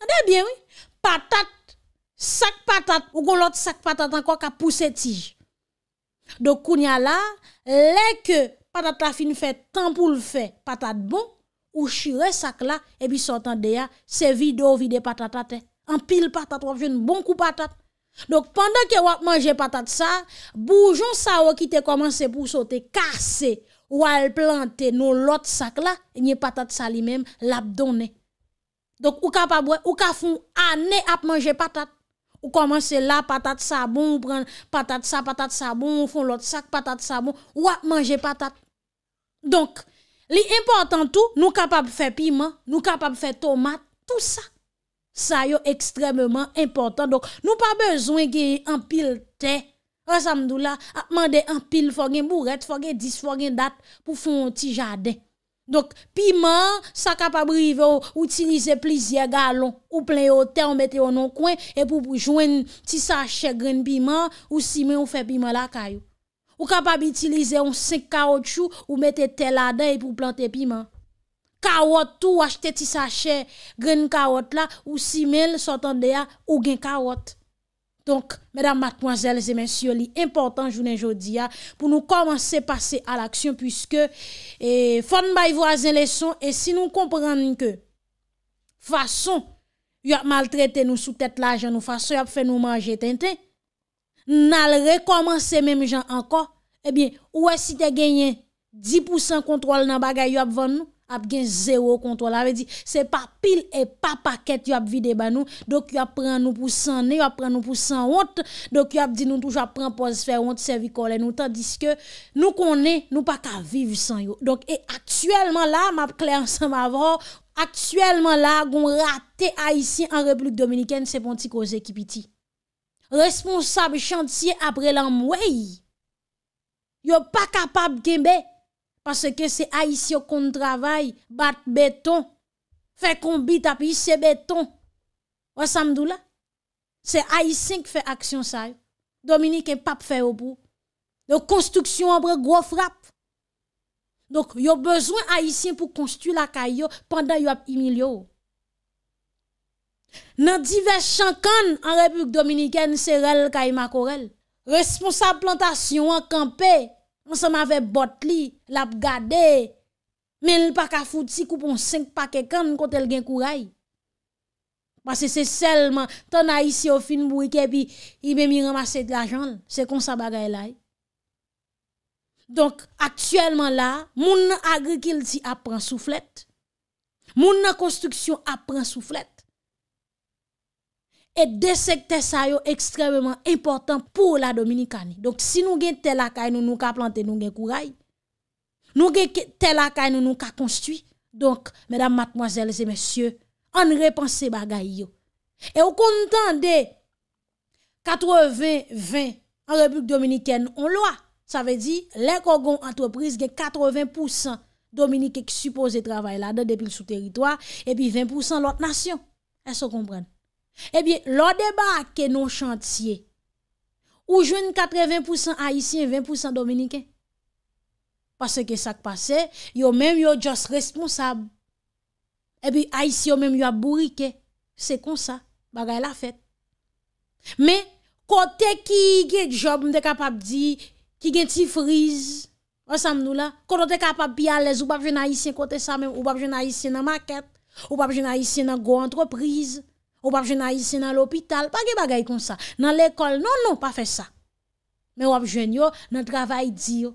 Speaker 1: De bien, oui. Patate, sac patate, ou l'autre sac patate encore qu'a poussé tige. Donc, on y a là, les que patat la fin fè tan pou l fè patat bon, ou shire sak la, e bi sotan deya, se vide bon ou vide patat ate, an pil patat wap jen bon kou patat. Dok pandan ke wap manje patat sa, boujon sa wakite komanse pou sote kase, wal plante nou lot sak la, nye patat sa li menm lap donè. Dok ou ka foun anè ap manje patat, ou komanse la patat sa bon, ou pran patat sa, patat sa bon, ou foun lot sak patat sa bon, wap manje patat, Donk, li importantou, nou kapap fè piman, nou kapap fè tomat, tout sa. Sa yo ekstremement important. Donk, nou pa bezwen genye anpil te. An samdou la, akman de anpil fò gen bouret, fò gen dis, fò gen dat pou fon ti jaden. Donk, piman sa kapap rive ou utilize plizye galon. Ou plen yo te, ou mette yo non kwen, e pou jouen ti sa chè gren piman, ou si men ou fè piman la kayo. Ou kapab itilize yon 5 kaot chou ou mette tel aday pou plante piman. Kaot tou wache te ti sache gren kaot la ou simen sotande ya ou gen kaot. Donk, mèdam matmwazèl zè men syo li important jounen jodi ya pou nou komanse pase al aksyon puisque eh, fon bay voazen leson e si nou kompran ni ke fason yon maltrete nou sou tèt la jan nou fason yon fè nou manje ten te, e eh bin, ou e si te genyen 10% kontrol nan bagay yo ap van nou, ap genye 0 kontrol. A ve di, se pa pil e pa paket yo ap vide ban nou, dok yo ap pren nou pou 100 ne, yo ap pren nou pou 100 ont, dok yo ap di nou touj ap pren pou 100 ont, serviko le nou, tandis ke nou kon ne, nou pa ka viv san yo. Donk e aktuelman la, map klè ansan ma vò, aktuelman la, goun rate a isi an Republik Dominikèn, se pon ti koze ki piti. Responsab chanti apre lan mweyi, Yo pa kapab genbe. Paske se Aisyen kon travay, bat beton. Fè kon bit ap yise beton. Wa samdou la, se Aisyen k fè aksyon sa. Dominik en pap fè yo pou. Yo konstruksyon apre gro frap. Yo bezwen Aisyen pou konstru la kay yo, pandan yo ap imilyo. Nan divers chankan an Republik Dominikene, se rel kay makorel. responsa plantasyon an kampe, monsa ma ve bot li, lap gade, men l paka foud si koupon 5 pake kan, kon tel gen kou ray. Mwase se selman, ton a yisi yo fin mwou ike bi, ibe mi ramase de la jan, se konsa bagay lay. Donk, aksyelman la, moun nan agrikil si apren souflet, moun nan konstruksyon apren souflet, Et desekte sa yo ekstremement important pou la Dominikani. Donk si nou gen telakay nou nou ka plante nou gen kou ray. Nou gen telakay nou nou ka konstwi. Donk, medam matmoazel se mesye, an repanse bagay yo. E ou kontan de 80-20 an republik Dominikani, on lwa. Sa ve di, lèk o gon antwopriz gen 80% Dominikè ki suppose travay la. Depil sou teritoa, epi 20% lot nasyon. E so komprenne. Ebi, lodeba ke nou chantye, ou jwen 80% Haitien, 20% Dominiken. Pase ke sak pase, yo men yo just responsable. Ebi, eh Haitien yo men yo aburike. Se konsa, bagay la fet. Me, kote ki ge job, m de kapap di, ki gen ti frize, asam nou la, kote de kapap bi alez, ou pap jwen Haitien kote sa men, ou pap jwen Haitien nan maket, ou pap jwen Haitien nan go entreprise. Ou wap jenyo a yisi nan l'opital, pa ge bagay kon sa. Nan l'ekol, non, non, pa fe sa. Men wap jenyo, nan travay diyo.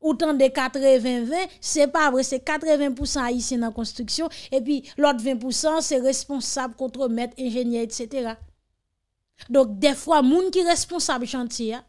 Speaker 1: Ou tan de 80-20, se pa avre, se 80% a yisi nan konstruksyon, e pi l'ot 20% se responsab kontre met, enjenye, etc. Donk defwa moun ki responsab chanti ya,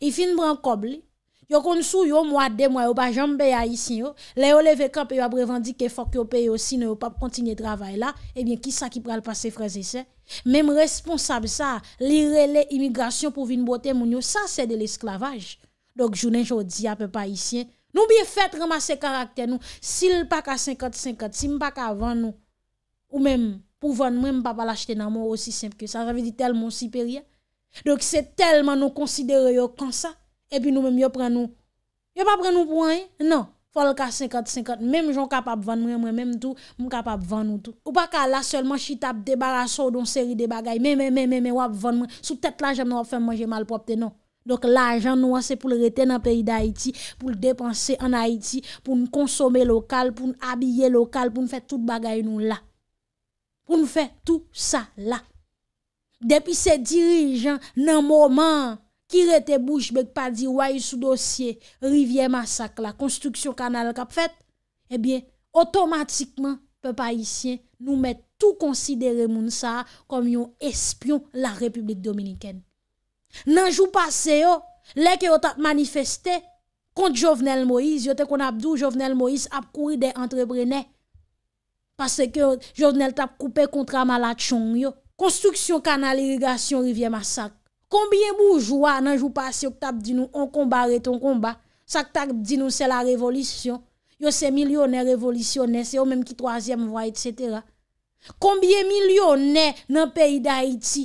Speaker 1: e fin bran kob li, Yo kon sou yo mwa de mwa yo pa jom be a isyen yo Le yo leve kap yo ap revandi ke fok yo pe yo Si nou yo pa kontinye travay la Ebyen eh ki sa ki pral pa se freze se Mem responsab sa Lire le imigrasyon pou vin bote moun yo Sa se de l'esklavaj Dok jounen jodi ap pe pa isyen eh. Nou biye fet remase karakter nou Sil pak a 50-50 Sim pak a van nou Ou mem pou van nou Mem pa balachte nan mou osi sempe ke sa Javi di telman siperyen Dok se telman nou konsidere yo konsa epi nou mèm yo pren nou. Yo pa pren nou pou an, nan, fol ka 50-50, mèm joun kapap vann mèm mèm tout, mèm kapap vann mèm tout. Ou pa ka la, selman chit ap debara sa ou don seri de bagay, mèm mèm mèm mèm wap vann mèm, sou tèt la jèm nan wap fèm manjè malpropte, nan. Dok la ajan nou an, se pou l reten nan peyi d'Haïti, pou l depanse an Haïti, pou nou konsome lokal, pou nou abye lokal, pou nou fè tout bagay nou la. Pou nou fè tout sa la. Depi se dirijan nan mouman, ki rete bouche bek pa di waye sou dosye, rivye masak la, konstruksyon kanal kap fet, ebyen, eh otomatikman, pe pa isyen, nou met tou konsidere moun sa, kom yon espyon la Republik Dominiken. Nanjou pase yo, leke yo tap manifestè, kont Jovenel Moïse, yo te kon apdou Jovenel Moïse ap kouri de entrebrenè, pase ke Jovenel tap koupe kontra malat chon yo, konstruksyon kanal irrigasyon rivye masak, Koumbyen boujwa nan jou pas yo ktap di nou, on kombare ton komba, sa ktap di nou se la revolisyon, yo se milyonè revolisyonè, se yo mèm ki troasyèm vwa, etc. Koumbyen milyonè nan peyi da Haiti,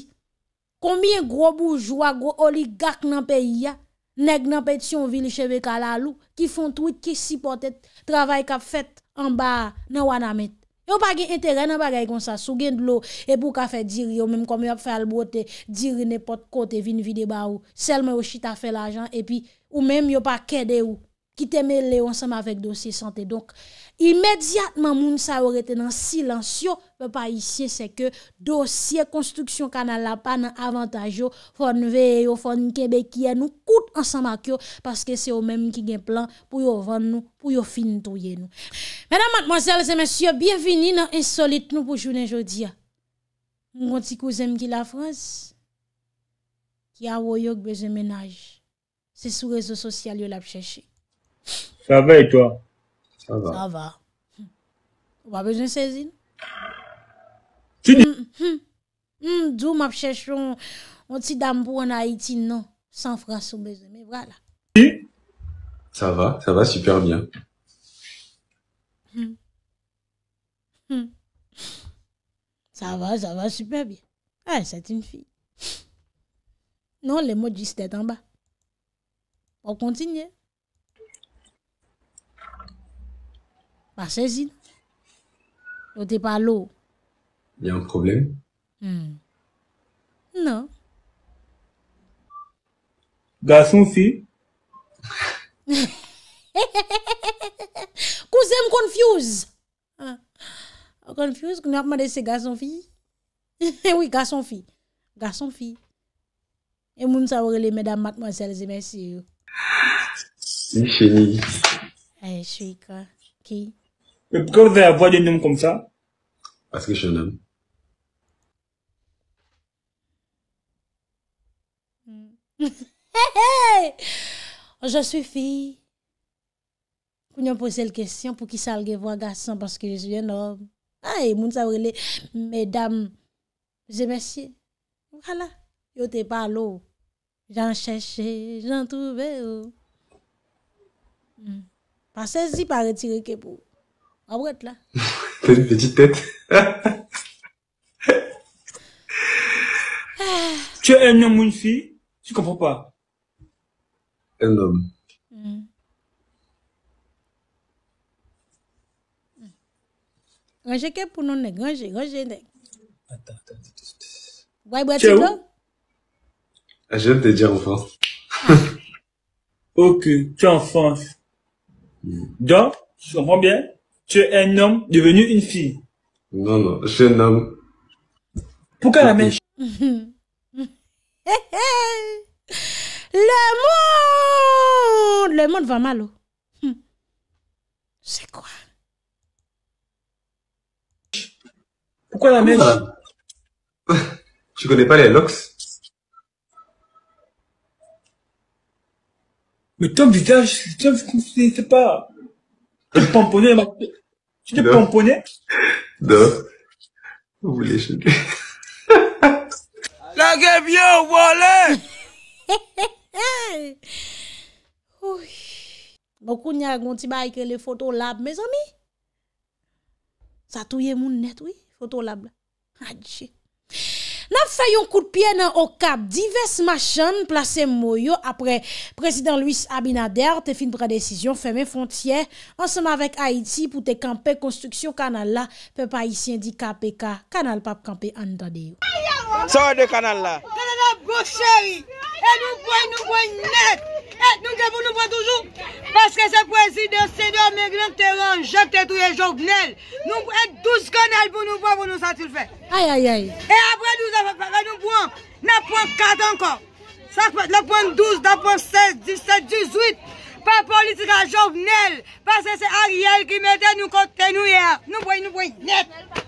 Speaker 1: koumbyen gro boujwa, gro oligak nan peyi ya, neg nan peyi tion vili cheve kalalou, ki fon twit ki si potet, travay ka fet an ba nan wana met. Ou pa gen entere nan bagay kon sa, sou gen dlo epou ka fe diri, ou menm kon mi ap fe albote, diri ne pot kote vin vide ba ou, sel men ou shit a fe la jan, epi ou menm yo pa kede ou, ki teme le onsama vek dosye sante, donk. imediatman moun sa ou retenan silansyo, pe pa isye se ke dosye konstruksyon kanal la pa nan avantajo, fon veyo, fon kebekye nou, kout ansan makyo, paske se ou menm ki gen plan pou yo vann nou, pou yo finitouye nou. Mèdam matmonsèles et mèsyò, biyevini nan insolite nou pou jounen jodi ya. Moun konti kou zem ki la frans, ki a woyok bezè menaj, se sou rezo sosyal yo la pcheche.
Speaker 3: Sa vey to a. Ça va. Ça
Speaker 1: va. pas besoin de saisine? Fini. Hum, hum, hum. D'où m'a cherché un petit dame pour en Haïti, non. Sans on sous besoin. Mais voilà.
Speaker 3: Ça va, ça va super bien.
Speaker 1: Ça va, ça va super bien. Ah, c'est une fille. Non, les mots disent en bas. On continue. Achezid? O te palo?
Speaker 3: Yon problem?
Speaker 1: Hmm. Non.
Speaker 4: Gason fi?
Speaker 1: Kou se m konfuse? Konfuse kou nou ap made se gason fi? Ewi, gason fi? Gason fi? E moun sa vorele medan matman selze, mersi yo.
Speaker 2: E chenye.
Speaker 1: E chenye.
Speaker 3: Mè pou kèl vè a vòy de nèm kom sa?
Speaker 2: Paske chè nèm.
Speaker 1: O, jò sou fi. Kou nèm pose l kèsyon pou ki salge vòy gassan paske jèm jèm. Ay, moun sa wè lè. Mèdam, jèm mèsyè. Hala, yo te palo. Jèm chèche, jèm trouve. Hmm. Pasè zi pa retire ke pou. En boîte, là.
Speaker 2: T'as une petite
Speaker 3: tête. Ah.
Speaker 1: tu es un homme ou une fille Tu comprends pas.
Speaker 4: Un homme. Mm.
Speaker 1: Range que pour nous, range, range. Attends, attends, Ouais, ouais, tu
Speaker 2: ah, Je vais te dire en France. Ah. ok, tu es en France. Hmm.
Speaker 4: Donc, tu comprends bien tu es un homme devenu une fille.
Speaker 3: Non, non, je suis un homme.
Speaker 2: Pourquoi la mèche Le
Speaker 1: monde Le monde va mal. Oh. Hum. C'est quoi Pourquoi la mèche
Speaker 2: Tu connais pas les locks
Speaker 4: Mais ton visage, je ne sais pas. ma... Si te ponponye?
Speaker 2: Don. Ou bile chen.
Speaker 3: La genp yo,
Speaker 1: wole! Mokou nye agon ti bay ke le fotolab, me zomi. Sa touye moun net, oui, fotolab la. Adjei. Nan fayon kout pye nan okap, divers machan plase mwoyo apre prezident Louis Abinader te fin pre-desisyon feme fontye ansama vek Haiti pou te kampe konstruksyon kanal la pe pa isyen di KPK kanal pap kampe an dadi.
Speaker 4: E, nou jè pou nou vwa toujou, paske se prezidè, sèdè, mèk lèm, tè ranjè, tè toujè, jòvnèl, nou et eh, 12 kanel pou nou vwa, pou nou sa t'il fè. Ay, ay, ay. E apre 12 an, pa kè nou vwa, nan pwant 4 an kò, nan pwant 12, nan pwant 17, 17, 18, pa politika jòvnèl, paske se arièl ki metè nou kontè nou yè, nou vwa, nou vwa,
Speaker 2: net.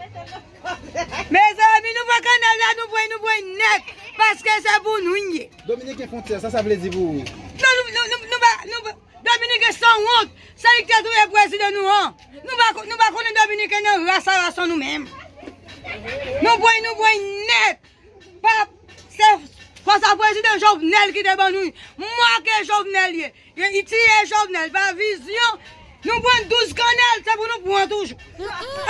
Speaker 4: Mè sè remi nou wè kè nan nan nou wè nou wè net, paskè sè pou nou yè. Dominikè foun tè, sa sa vle di vou? Nou wè, nou wè, nou wè, Dominikè son wot, sa yè kè tou represide nou an. Nou wè kon nou Dominikè nan rasa rason nou mèm. Nou wè, nou wè net, paskè, sa preside chowbnel ki te ban nou yè. Mwa kè chowbnel yè, yè iti yè chowbnel, pa vizyon. Nou pwen 12 kanel, se pou nou pwen toujou.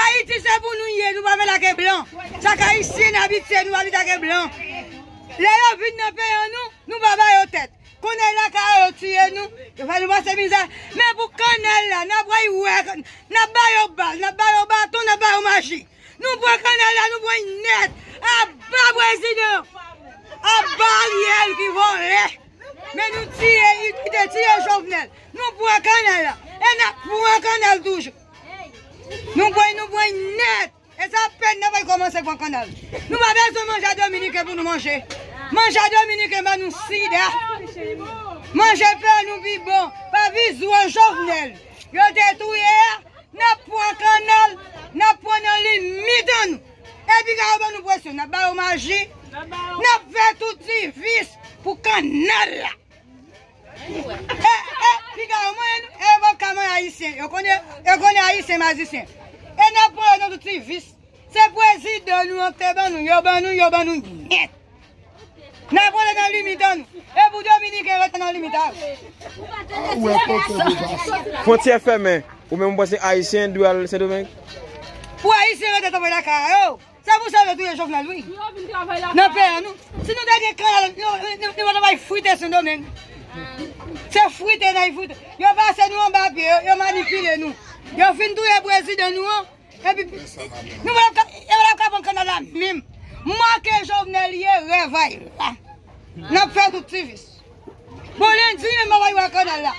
Speaker 4: A iti se pou nou ye, nou pa fè lakè blan. Sa ka isi nan bitse, nou pa fè lakè blan. Le yo fit nan fè an nou, nou pa bay yo tèt. Kounen la ka yo tiyen nou, yo fè nou bay se mizan. Men pou kanel la, nan bay yo bal, nan bay yo baton, nan bay yo machi. Nou pwen kanel la, nou pwen net. A bal wè si nou. A bal yel ki von le. Eh. Men nou tiyen, ite tiyen chow fenel. Nou pwen kanel la. Nè pou an kanal toujou. Nou pou an nou pou an net. E sa pen nou pou an komanse pou an kanal. Nou mwen mwen sou manja 2 minike pou nou manje. Manja 2 minike mwen nou sid ya. Ah. Manje pou an nou bi bon. Pa vi zou an joknel. Yo te touye ya. Ah. Nè pou an kanal. Nè pou an an limitan nou. E bi ka ou mwen nou pwesyo. Nè ba ou maji.
Speaker 2: Nè
Speaker 4: pou an touti vis pou kanal la. E, e, pika ou mwen, e wap kaman ayisyen, yo konye, yo konye ayisyen mazisyen. E nan pou le nan loutri vis, se pou esi de nou an te ban nou, yo ban nou, yo ban nou, net. Nan pou le nan lumi dan nou, e pou diyo mini ke rete nan lumi dan. Fon
Speaker 3: tiye fe men, ou men mwen bwase ayisyen, dwe alose do men?
Speaker 4: Pou ayisyen rete tan bay lakara yo, se pou se le dwe yo chok nan lumi. Nan pe an nou, se nou de diye kan alone, yo mwen fwite san do men. Se frite nan yi frite Yo basen yon babi, yo manifi de nou Yo fin tou e e bon ye brezi de nou Yo la kap an kanala mim Mwa ke jom neliye revay Nan pou fè doutivis Bolen di yon mwa yi wak anala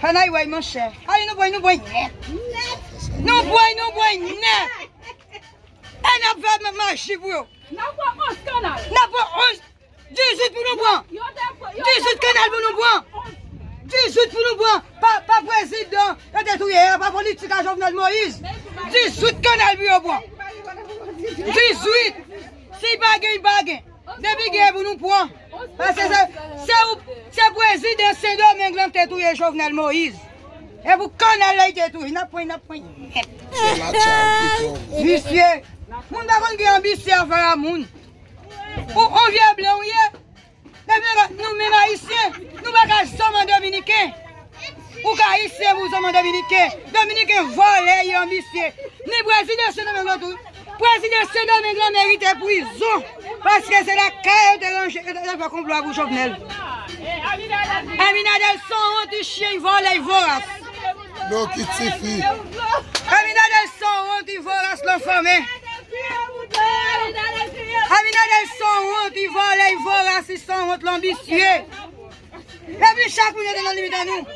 Speaker 4: Fè nan yi way monshe Ali nou boy nou boy Nou boy nou boy E nan pou fè mwen manjib yo Nan pou os kanal Dizuit pou nou pou
Speaker 5: an. Dizuit kenal pou
Speaker 4: nou pou an. Dizuit pou nou pou an. Pa prezid dan, e te touye a pa politika chovnel Moïse. Dizuit kenal pou yo pou an. Dizuit. Si bagen, bagen. Nebi gen pou nou pou an. Se prezid dan, se do men glan te touye chovnel Moïse. E pou kanal la te touye. Napon, napon. Visye. Moun davan gen ambisye an fara moun. Ou, ou. A yi se mou zoman Dominike Dominike yi vole yi ambisye Ni prezine se nomen glan Prezine se nomen glan merite pou yi zon Paske se la kare yi teranje Yi va konplo akou choknel Amina del son ont Yi che yi vole yi voras non, Amina del son ont Yi voras l'anfame Amina del son ont Yi vole yi voras Yi son ont l'ambisye E pi chakou ne de lan limit anou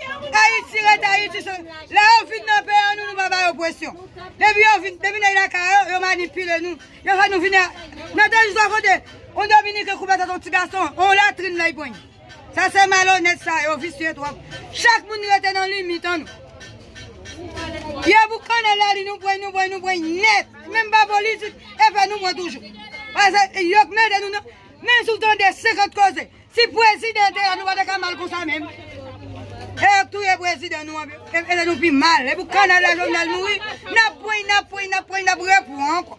Speaker 4: A iti, reta iti, la ou fit nan pe an nou nou ba ba yo pwesyon. Debi yo vin, debi nan yon la ka, yo manipile nou. Yo ka nou vin a, nan ten jis an kote, on do vin yon koube ta ton ti gaston, on la trin nou la yi pon. Sa se malo net sa, yo vis tuye trok. Chak moun nou reten nan li mitan nou. Ye pou kan nan la li nou pwen, nou pwen, nou pwen net. Men ba boli sit, e fwen nou pwen toujou. Pwa se, yok men de nou nou. Men sou ton de se kote koze. Si prezidenten nou vade ka mal kon sa menm. E tou e brezide nou anbe, e nou pi mal, e pou kanal la jom nan mou yi, napoy, napoy, napoy, napoy pou anko.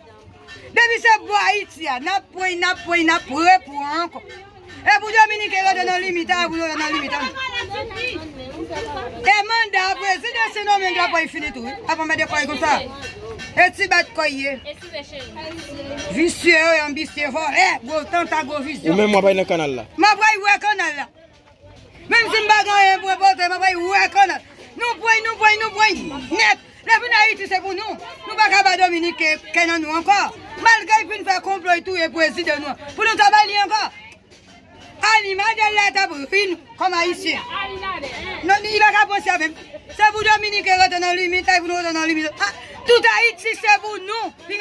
Speaker 4: De vi se bo a iti ya, napoy, napoy, napoy pou anko. E pou dominike yon nan limitan, ah, yon nan limitan. E manda brezide se nou men grapo yi fini tou yi, apan me dekoy kou ta. E ti bat koye, visye yon, visye yon, e, eh, go tante, go visye yon. Ou men mabay nan kanal la? Mabay wè kanal la. Mèm si m bagan yon pwè bote, m apwè yon wè konat. Nou pwè, nou pwè, nou pwè, yon nek. Lè fè nan iti se pou nou. Nou pa kaba Dominique kè nan nou anka. Malke yon fè komplo yon tou yon e poesite nou. Pwè nou tabal yon anka. Anima delata pou yon fè yon. Kama yon sè. Nou ni yon pa kaba pou sè vèm. Se pou Dominique yon tè nan lumi, tè yon tè nan lumi. Touta iti se pou nou.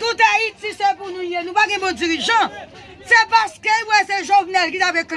Speaker 4: Touta iti se pou nou yon. Nou pa kè mou bon dirijan. Se paske wè se jowvnel ki ta fè k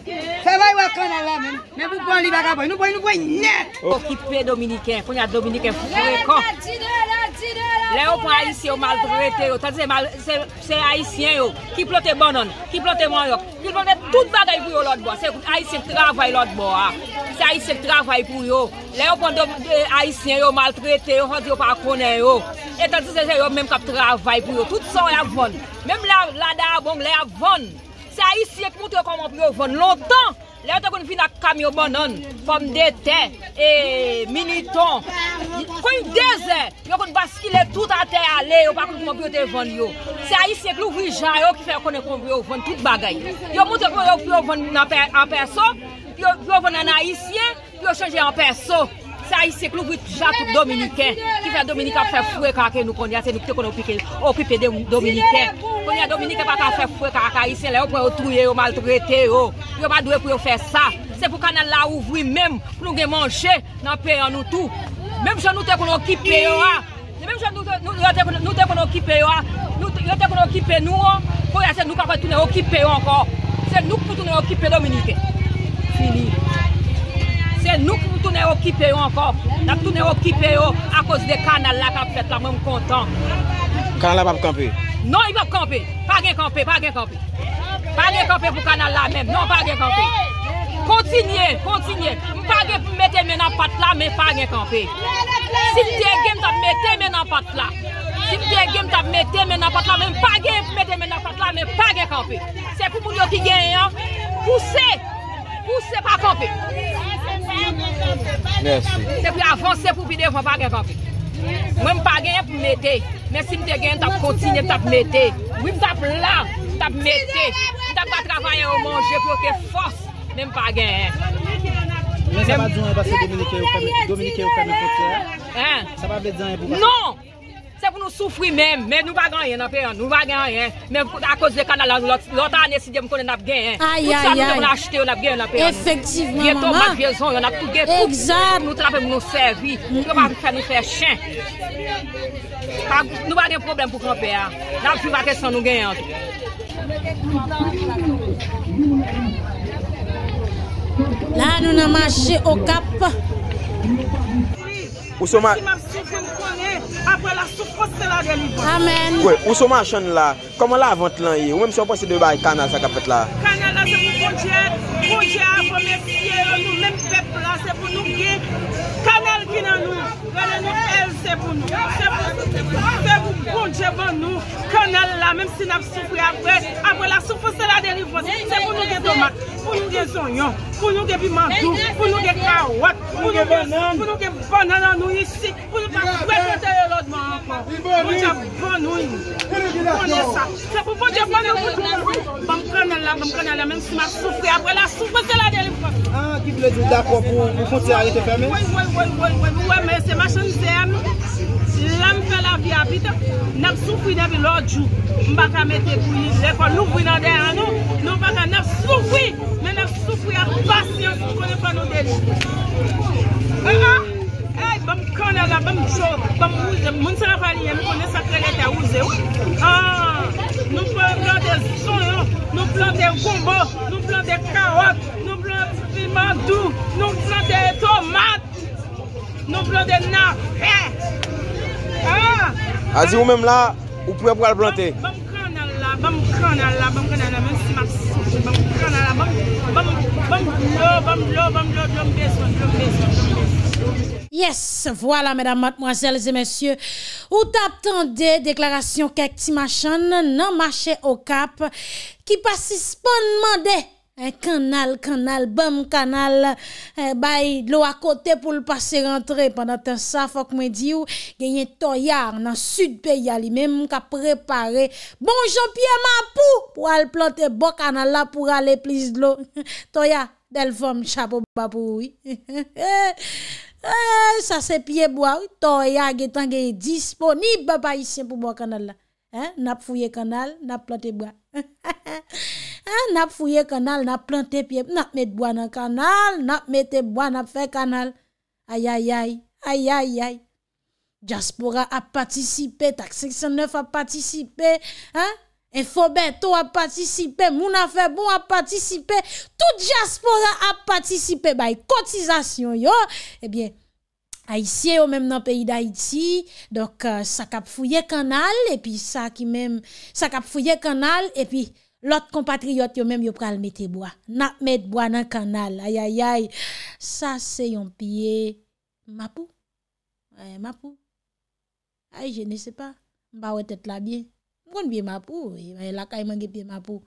Speaker 5: Se vay
Speaker 4: wak kanda la men Men vupon li baga boy, nou boy nou boy net O kipe Dominiken, konya Dominiken fure kon
Speaker 5: La yo pon Aisyen yo maltrete yo Tansi se Aisyen yo ki plote bonon Ki plote bon yok Tout bagay pou yo lotbo Aisyen travay lotbo Aisyen travay pou yo e, Aisyen yo maltrete yo e Tansi se yo men kap travay pou yo Tout son yavon Men la da bon yavon Se a isye ki moun te kon moun pou yon voun lontan, lè yon te kon vin ak kami yon bonan, fom dete, e miniton, kou yon dese, yon kon baskile tout an te ale, yon pa kon pou moun pou yon te voun yon. Se a isye ki lou vwi jan, yon ki fè yon kon moun pou yon voun tout bagay. Yon moun te kon yon pou yon voun an perso, pou yon voun an a isye, pou yon chanje yon perso. Sa oh. oh, ah. oh, ah. y se klou vwi tja toun Dominiken, ki fè Dominiken fè fwè kakè nou kon yase nou te kon opike yo, opipe de Dominiken. Kon yè Dominiken kakè fwè fwè kakè y se lè yo pou yo truye, yo mal truye te yo, yo madouye pou yo fè sa. Se pou kanè la ouvwi mèm, pou nou gen manche, nan peyan nou tou. Mèm chè nou te kon okipe yo a, mèm chè nou te kon okipe yo a, nou te kon okipe nou an, kon yase nou kakwè toun e okipe yo an kon. Se nou pou toun e okipe Dominiken. Fini. Se nou k tonne w plane a yo en kop Se nou k tonne w plane a yo en kop Da p tonne w plane a yo A kouze de kanal la Kap lè tonne an kon tank
Speaker 3: Kanal la pa pou kampe?
Speaker 5: Non w lun bank empire Pak ge kampe, pak ge kampe Pak ge kampe pou kanal la mem Non pak ge kampe Kontine, kontine Mpagè pou mette men an patla Men fak ge kampe Si mte genm tab mette men an patla Si mte genm tab mette men an patla Mem pak genm mette men an patla Men fak ge kampe Se poumoun yon ki gen one Pou se, pou se pak kampe Mwen pa gen yon pou mette Mwen si mwen te gen, ta pou kontine, ta pou mette Mwen sa pou la, ta pou mette Mwen ta pou a travanyan ou manje pou yo ke fos Mwen pa gen Mwen sa pa dzon yon basse Dominike ou Pernikote Mwen sa pa bedzan yon pou basse Se pou nou soufwi men, men nou ba ganyen. Nou ba ganyen. Men akouze kanal an, lotan an esidye m konen ap ganyen. Ayayay. Tout sa nou devon achete ou ap ganyen ap ganyen. Efektivman. Gye ton mat vyezon, yon ap tout gye tout. Exact. Nou trape m nou servi. Kyo pa kwa nou fè mm-hmm. chen. Nou ba gen problem pou kranpe. Nan pou fiva kè son nou ganyen.
Speaker 2: La nou nan manche
Speaker 5: okap.
Speaker 3: Ou souman... Kwen, ou souman chan la, koman la avant lan yi? Ou menm souman se Dubai, kanal sa kapet la? Kanal la se pou konjè, konjè avon mè fye, nou mèm pep la se pou nou gè. Se pou bonje bon nou, konel la menm si nap soufri apre la soufri se la derivote. Se pou nou gen tomat, pou nou gen zonyon, pou nou gen pimantou, pou nou gen kawat, pou nou gen bon nan nou yisik, pou nou gen bon nan nou yisik. Se pou bonje bon nou, konel la menm si nap soufri apre la soufri se la derivote. An, ki plejou takwon pou foute a yete ferme? Woy, woy, woy, woy. N ap soukwi dè bi lò djou. M baka mè te kou yilè kwa loup vwi nan dè an nou. Nou baka n ap soukwi. Men ap soukwi ap bas yon. Kone pa nou dè li. Eman. Eman. Bèm konè la bèm chò. Bèm ouze. Moun se la fali yè. M kone sa krelèt a ouze ou. A. Ah, nou plan de son nou. Nou plan de gombo. Nou plan de kaot. Nou plan de primandou. Nou plan de tomat. Nou plan de nafè. A. Ah! A. Azi, ou menm la, ou pou ap e wala plante. Bam kan ala, bam kan ala, bam kan ala, bam si masi, bam kan ala, bam, bam, bam lo, bam lo, bam lo, bam bes, bam, bam bes, bam,
Speaker 1: bam bes. Yes, wala, mèdam, mèdam, mwazèl, zè mèsyè, ou tap tande, deklarasyon kèk ti machan, nan mache o kap, ki pasis pon mandè. E kanal, kanal, bèm kanal, eh, bèm lo akote pou l'passe rentre. Pendant an sa, fòk mè di ou, genye Toyar nan sud pe yali, mèm mèm ka prepare. Bonjou piye mapou pou al plantè bokan al la pou al epliz lo. Toyar, bel fòm chapo bèm bèm pou ou. Eh, sa se piye bèm, Toyar genye tan genye disponib bèm pa isyen pou bèm kanal la. Nap fouye kanal, nap plantè bèm. On ah, a fouye canal, nap plante piep, nap met bois dans kanal, nap mette canal, aïe aïe, kanal. ay ay. Diaspora a participé, tak 69 a participé, hein? Infobeto a participé, moun a fait bon a participé, tout diaspora a participé, by bah, cotisation yo, eh bien, Ay euh, siye yo menm nan peyi da iti, dok sa kap fuyye kanal, e pi sa ki menm, sa kap fuyye kanal, e pi lot kompatriyot yo menm yo pral mette boa. Na mette boa nan kanal. Ay ay ay, sa se yon piye Mapou. Ay, Mapou. Ay, je ne se pa. Mba wet et la biye. Moun biye Mapou, e la kayman ge piye Mapou.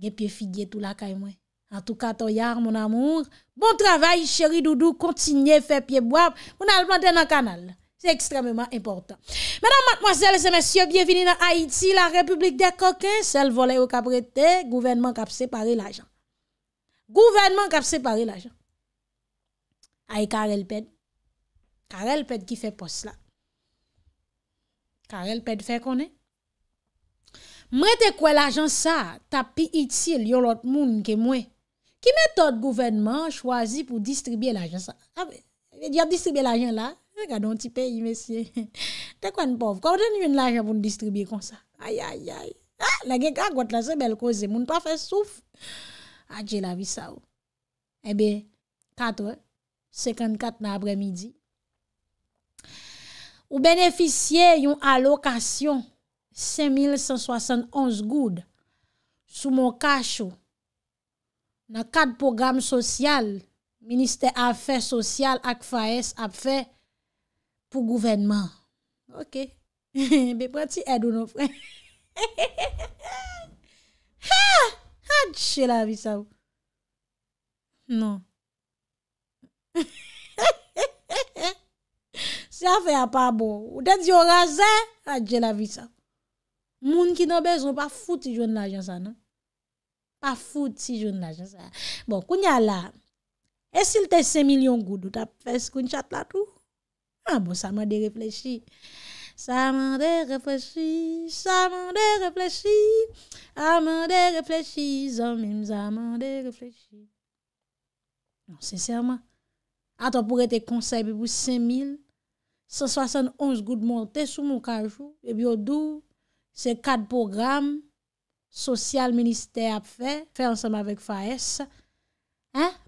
Speaker 1: Ge piye figye tou la kayman. An tou ka to yar, moun amour. Bon travay, chéri, doudou, kontinye, fè pye boab. Moun al plantè nan kanal. Sè ekstremèman importan. Mèdan matmoazèl, sè mèsyò, biyevini nan Haïti, la republik de kokè. Sèl volè ou kabre tè, gouvenman kap separe l'ajan. Gouvenman kap separe l'ajan. Ay karel ped. Karel ped ki fè pos la. Karel ped fè konè. Mède kwe l'ajan sa, tapi Iti, lyo lot moun ke mwen. Ki metode gouvenman chwazi pou distribye l'ajen sa? Di ap distribye l'ajen la? Mwen ka don ti peyi, mesye. Te kwen pov? Kwa mwen gen l'ajen pou distribye kon sa? Ay, ay, ay. La gen ka gote la se bel koze. Mwen pa fe souf. Adje la vi sa ou. Ebe, katwe. 54 nan apre midi. Ou beneficye yon alokasyon 5171 goud sou moun kach ou Na kat program sosyal, minister afè sosyal ak faes ap fè pou gouvenman. Ok. Beprati edou nou fwen. Hadje la vi non. sa bon. ou. Non. Se a fè ap ap bo, ou den di yo razè, hadje la vi sa ou. Moun ki nou bezon pa fouti jwen la jan sa nan. Pa foud si joun la, jen sa. Bon, koun ya la, esil te se milyon goud ou ta pes koun chat la tou? Ha ah, bon, sa man de reflechi. Sa man de reflechi, sa man de reflechi, sa man de reflechi, zan men zan man de reflechi. Non, senser man. Ato pou rete konsey bi pou se mil, se swasen onj goud moun, te sou moun kajou, e bi yo dou, se kad program, Sosyal minister ap fè. Fè ansem avèk fa es.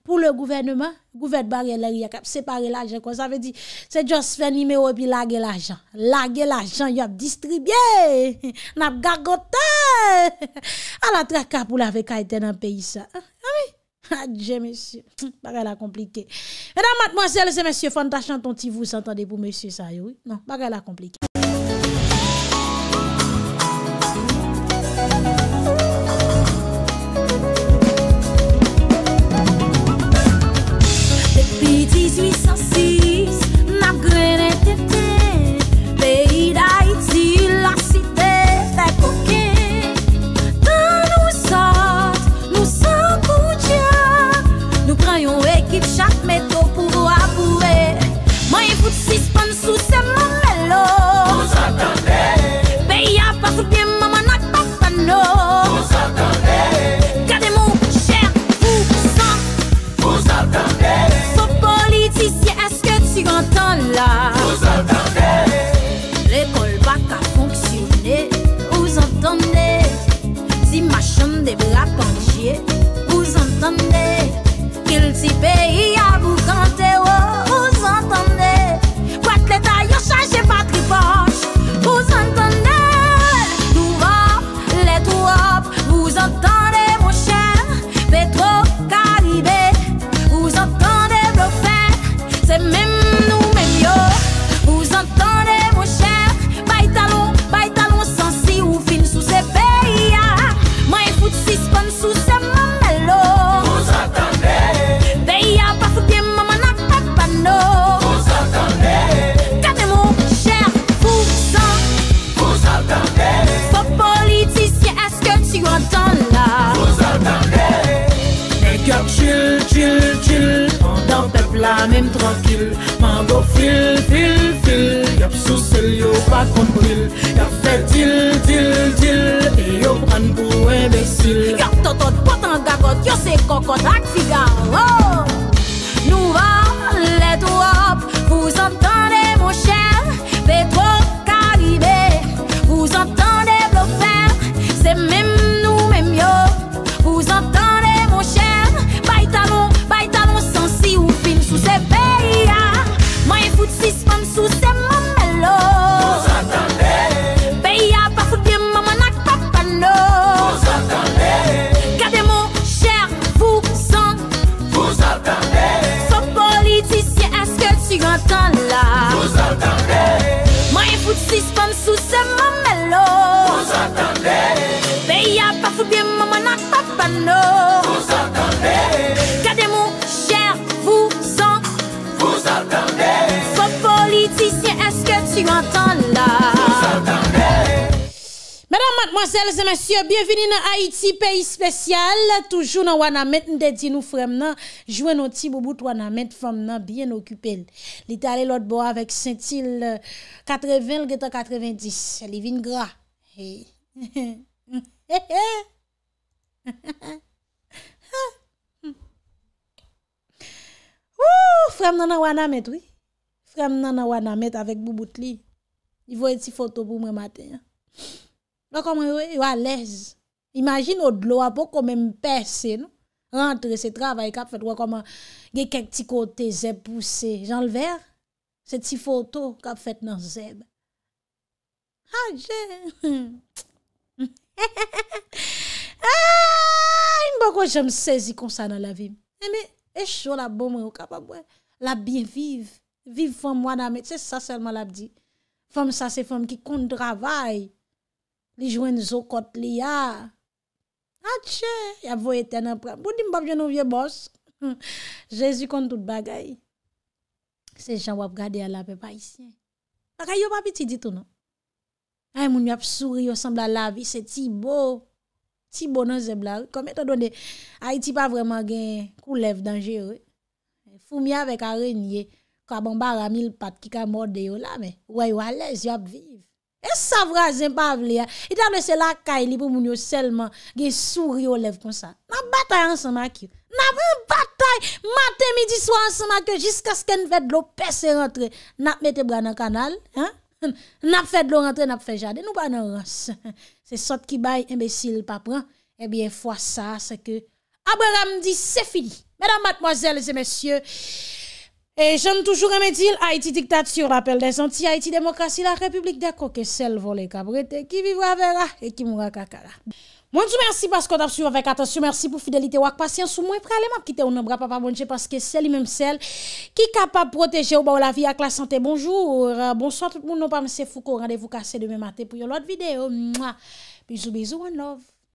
Speaker 1: Pou le gouvernement. Gouvernement barè lè riyak ap separe l'ajen. Sa vè di. Se jòs fè nime wè pi lage l'ajen. Lage l'ajen yop distribye. Nap gagote. A la tre kap ou la vè kaiten an peyi sa. A mi? A dje mè sye. Barè la komplike. Edan mat mwazel se mè sye fantachan ton ti vous antande pou mè sye sa yow. Non, barè la komplike.
Speaker 2: 806 Nagre ne tete Peida iti la site Fekoke Tan nou sat Nou san koutia Nou preyon ekip Chak meto pou apoue Maye vout sis pan sou se bra vous entendez qu'il s'y paye
Speaker 1: Ti peyi spesyal Toujou nan wana met Nde di nou frem nan Jwen nou non, ti bo bout wana met Fem nan bien okupel Li tale lot bo avèk sentil Katreven lgetan katreven dis Li vin gra Frem nan wana met Frem nan wana met avèk bo bout li Li voye ti foto pou mwen maten Mwen komre yo alèz Imagin ou dlo apou kome mpese, no? Rentre se travay kap fet wakoman ge kek ti kote zeb puse. Jan lver? Se ti foto kap fet nan zeb. Ha, je! Yon bako jom sezi kon sa nan la vim. Eme, e eh, chou la bom wakoman. La bin viv. Viv fom wana me. Se sa selman la bdi. Fom sa se fom ki kont travay. Li jwen zo kot li ya. Atche, ah, ya vo eten apre. Boudi mbap jen nou vie boss. Hmm. Jezi kontout bagay. Se jan wap gade ala pe pa isye. Faka yo papi ti ditou nou. Ay moun yap suri yo sembla la vi se ti bo. Ti bo nan zebla. Kome to do de, ay ti pa vreman gen koulev dangere. Eh. Foumi avek a renyi, kwa bamba rami l pat ki ka morde yo la me. Woy walez yo ap vive. Et ça, voisin, pas il a ah, laissé la caille pour moun yo seulement, qui sourit aux lèvres comme ça. N'a bataille ensemble avec N'a une bataille, matin, midi, soir ensemble jusqu'à ce qu'elle fait de l'eau, pèse rentre. N'a mette bras dans le canal, hein? N'a fait de l'eau rentrer, n'a fait jardin, nous pas dans rance. C'est sorte qui baille imbécile pas Eh bien, fois ça, c'est que Abraham dit, c'est fini. Mesdames, mademoiselles et messieurs, Gen e toujou remedil, Haiti diktat sur apel des anti-Haiti demokrasi, la republik deko ke sel vole kabrete ki vivwa ve la e ki mwakakala. Mwen sou mersi paskot ap sou yon vek atasyon, mersi pou fidelite wak pasyen sou mwen preleman ki te ou nabra pa pa bonje paske sel yon mwen sel ki kapap proteje ou ba ou la vi ak la sante. Bonjou, bonsoit tout moun nou pa mse fou ko, randevou kase deme mate pou yon lot videyo. Bizou, bizou, wan love.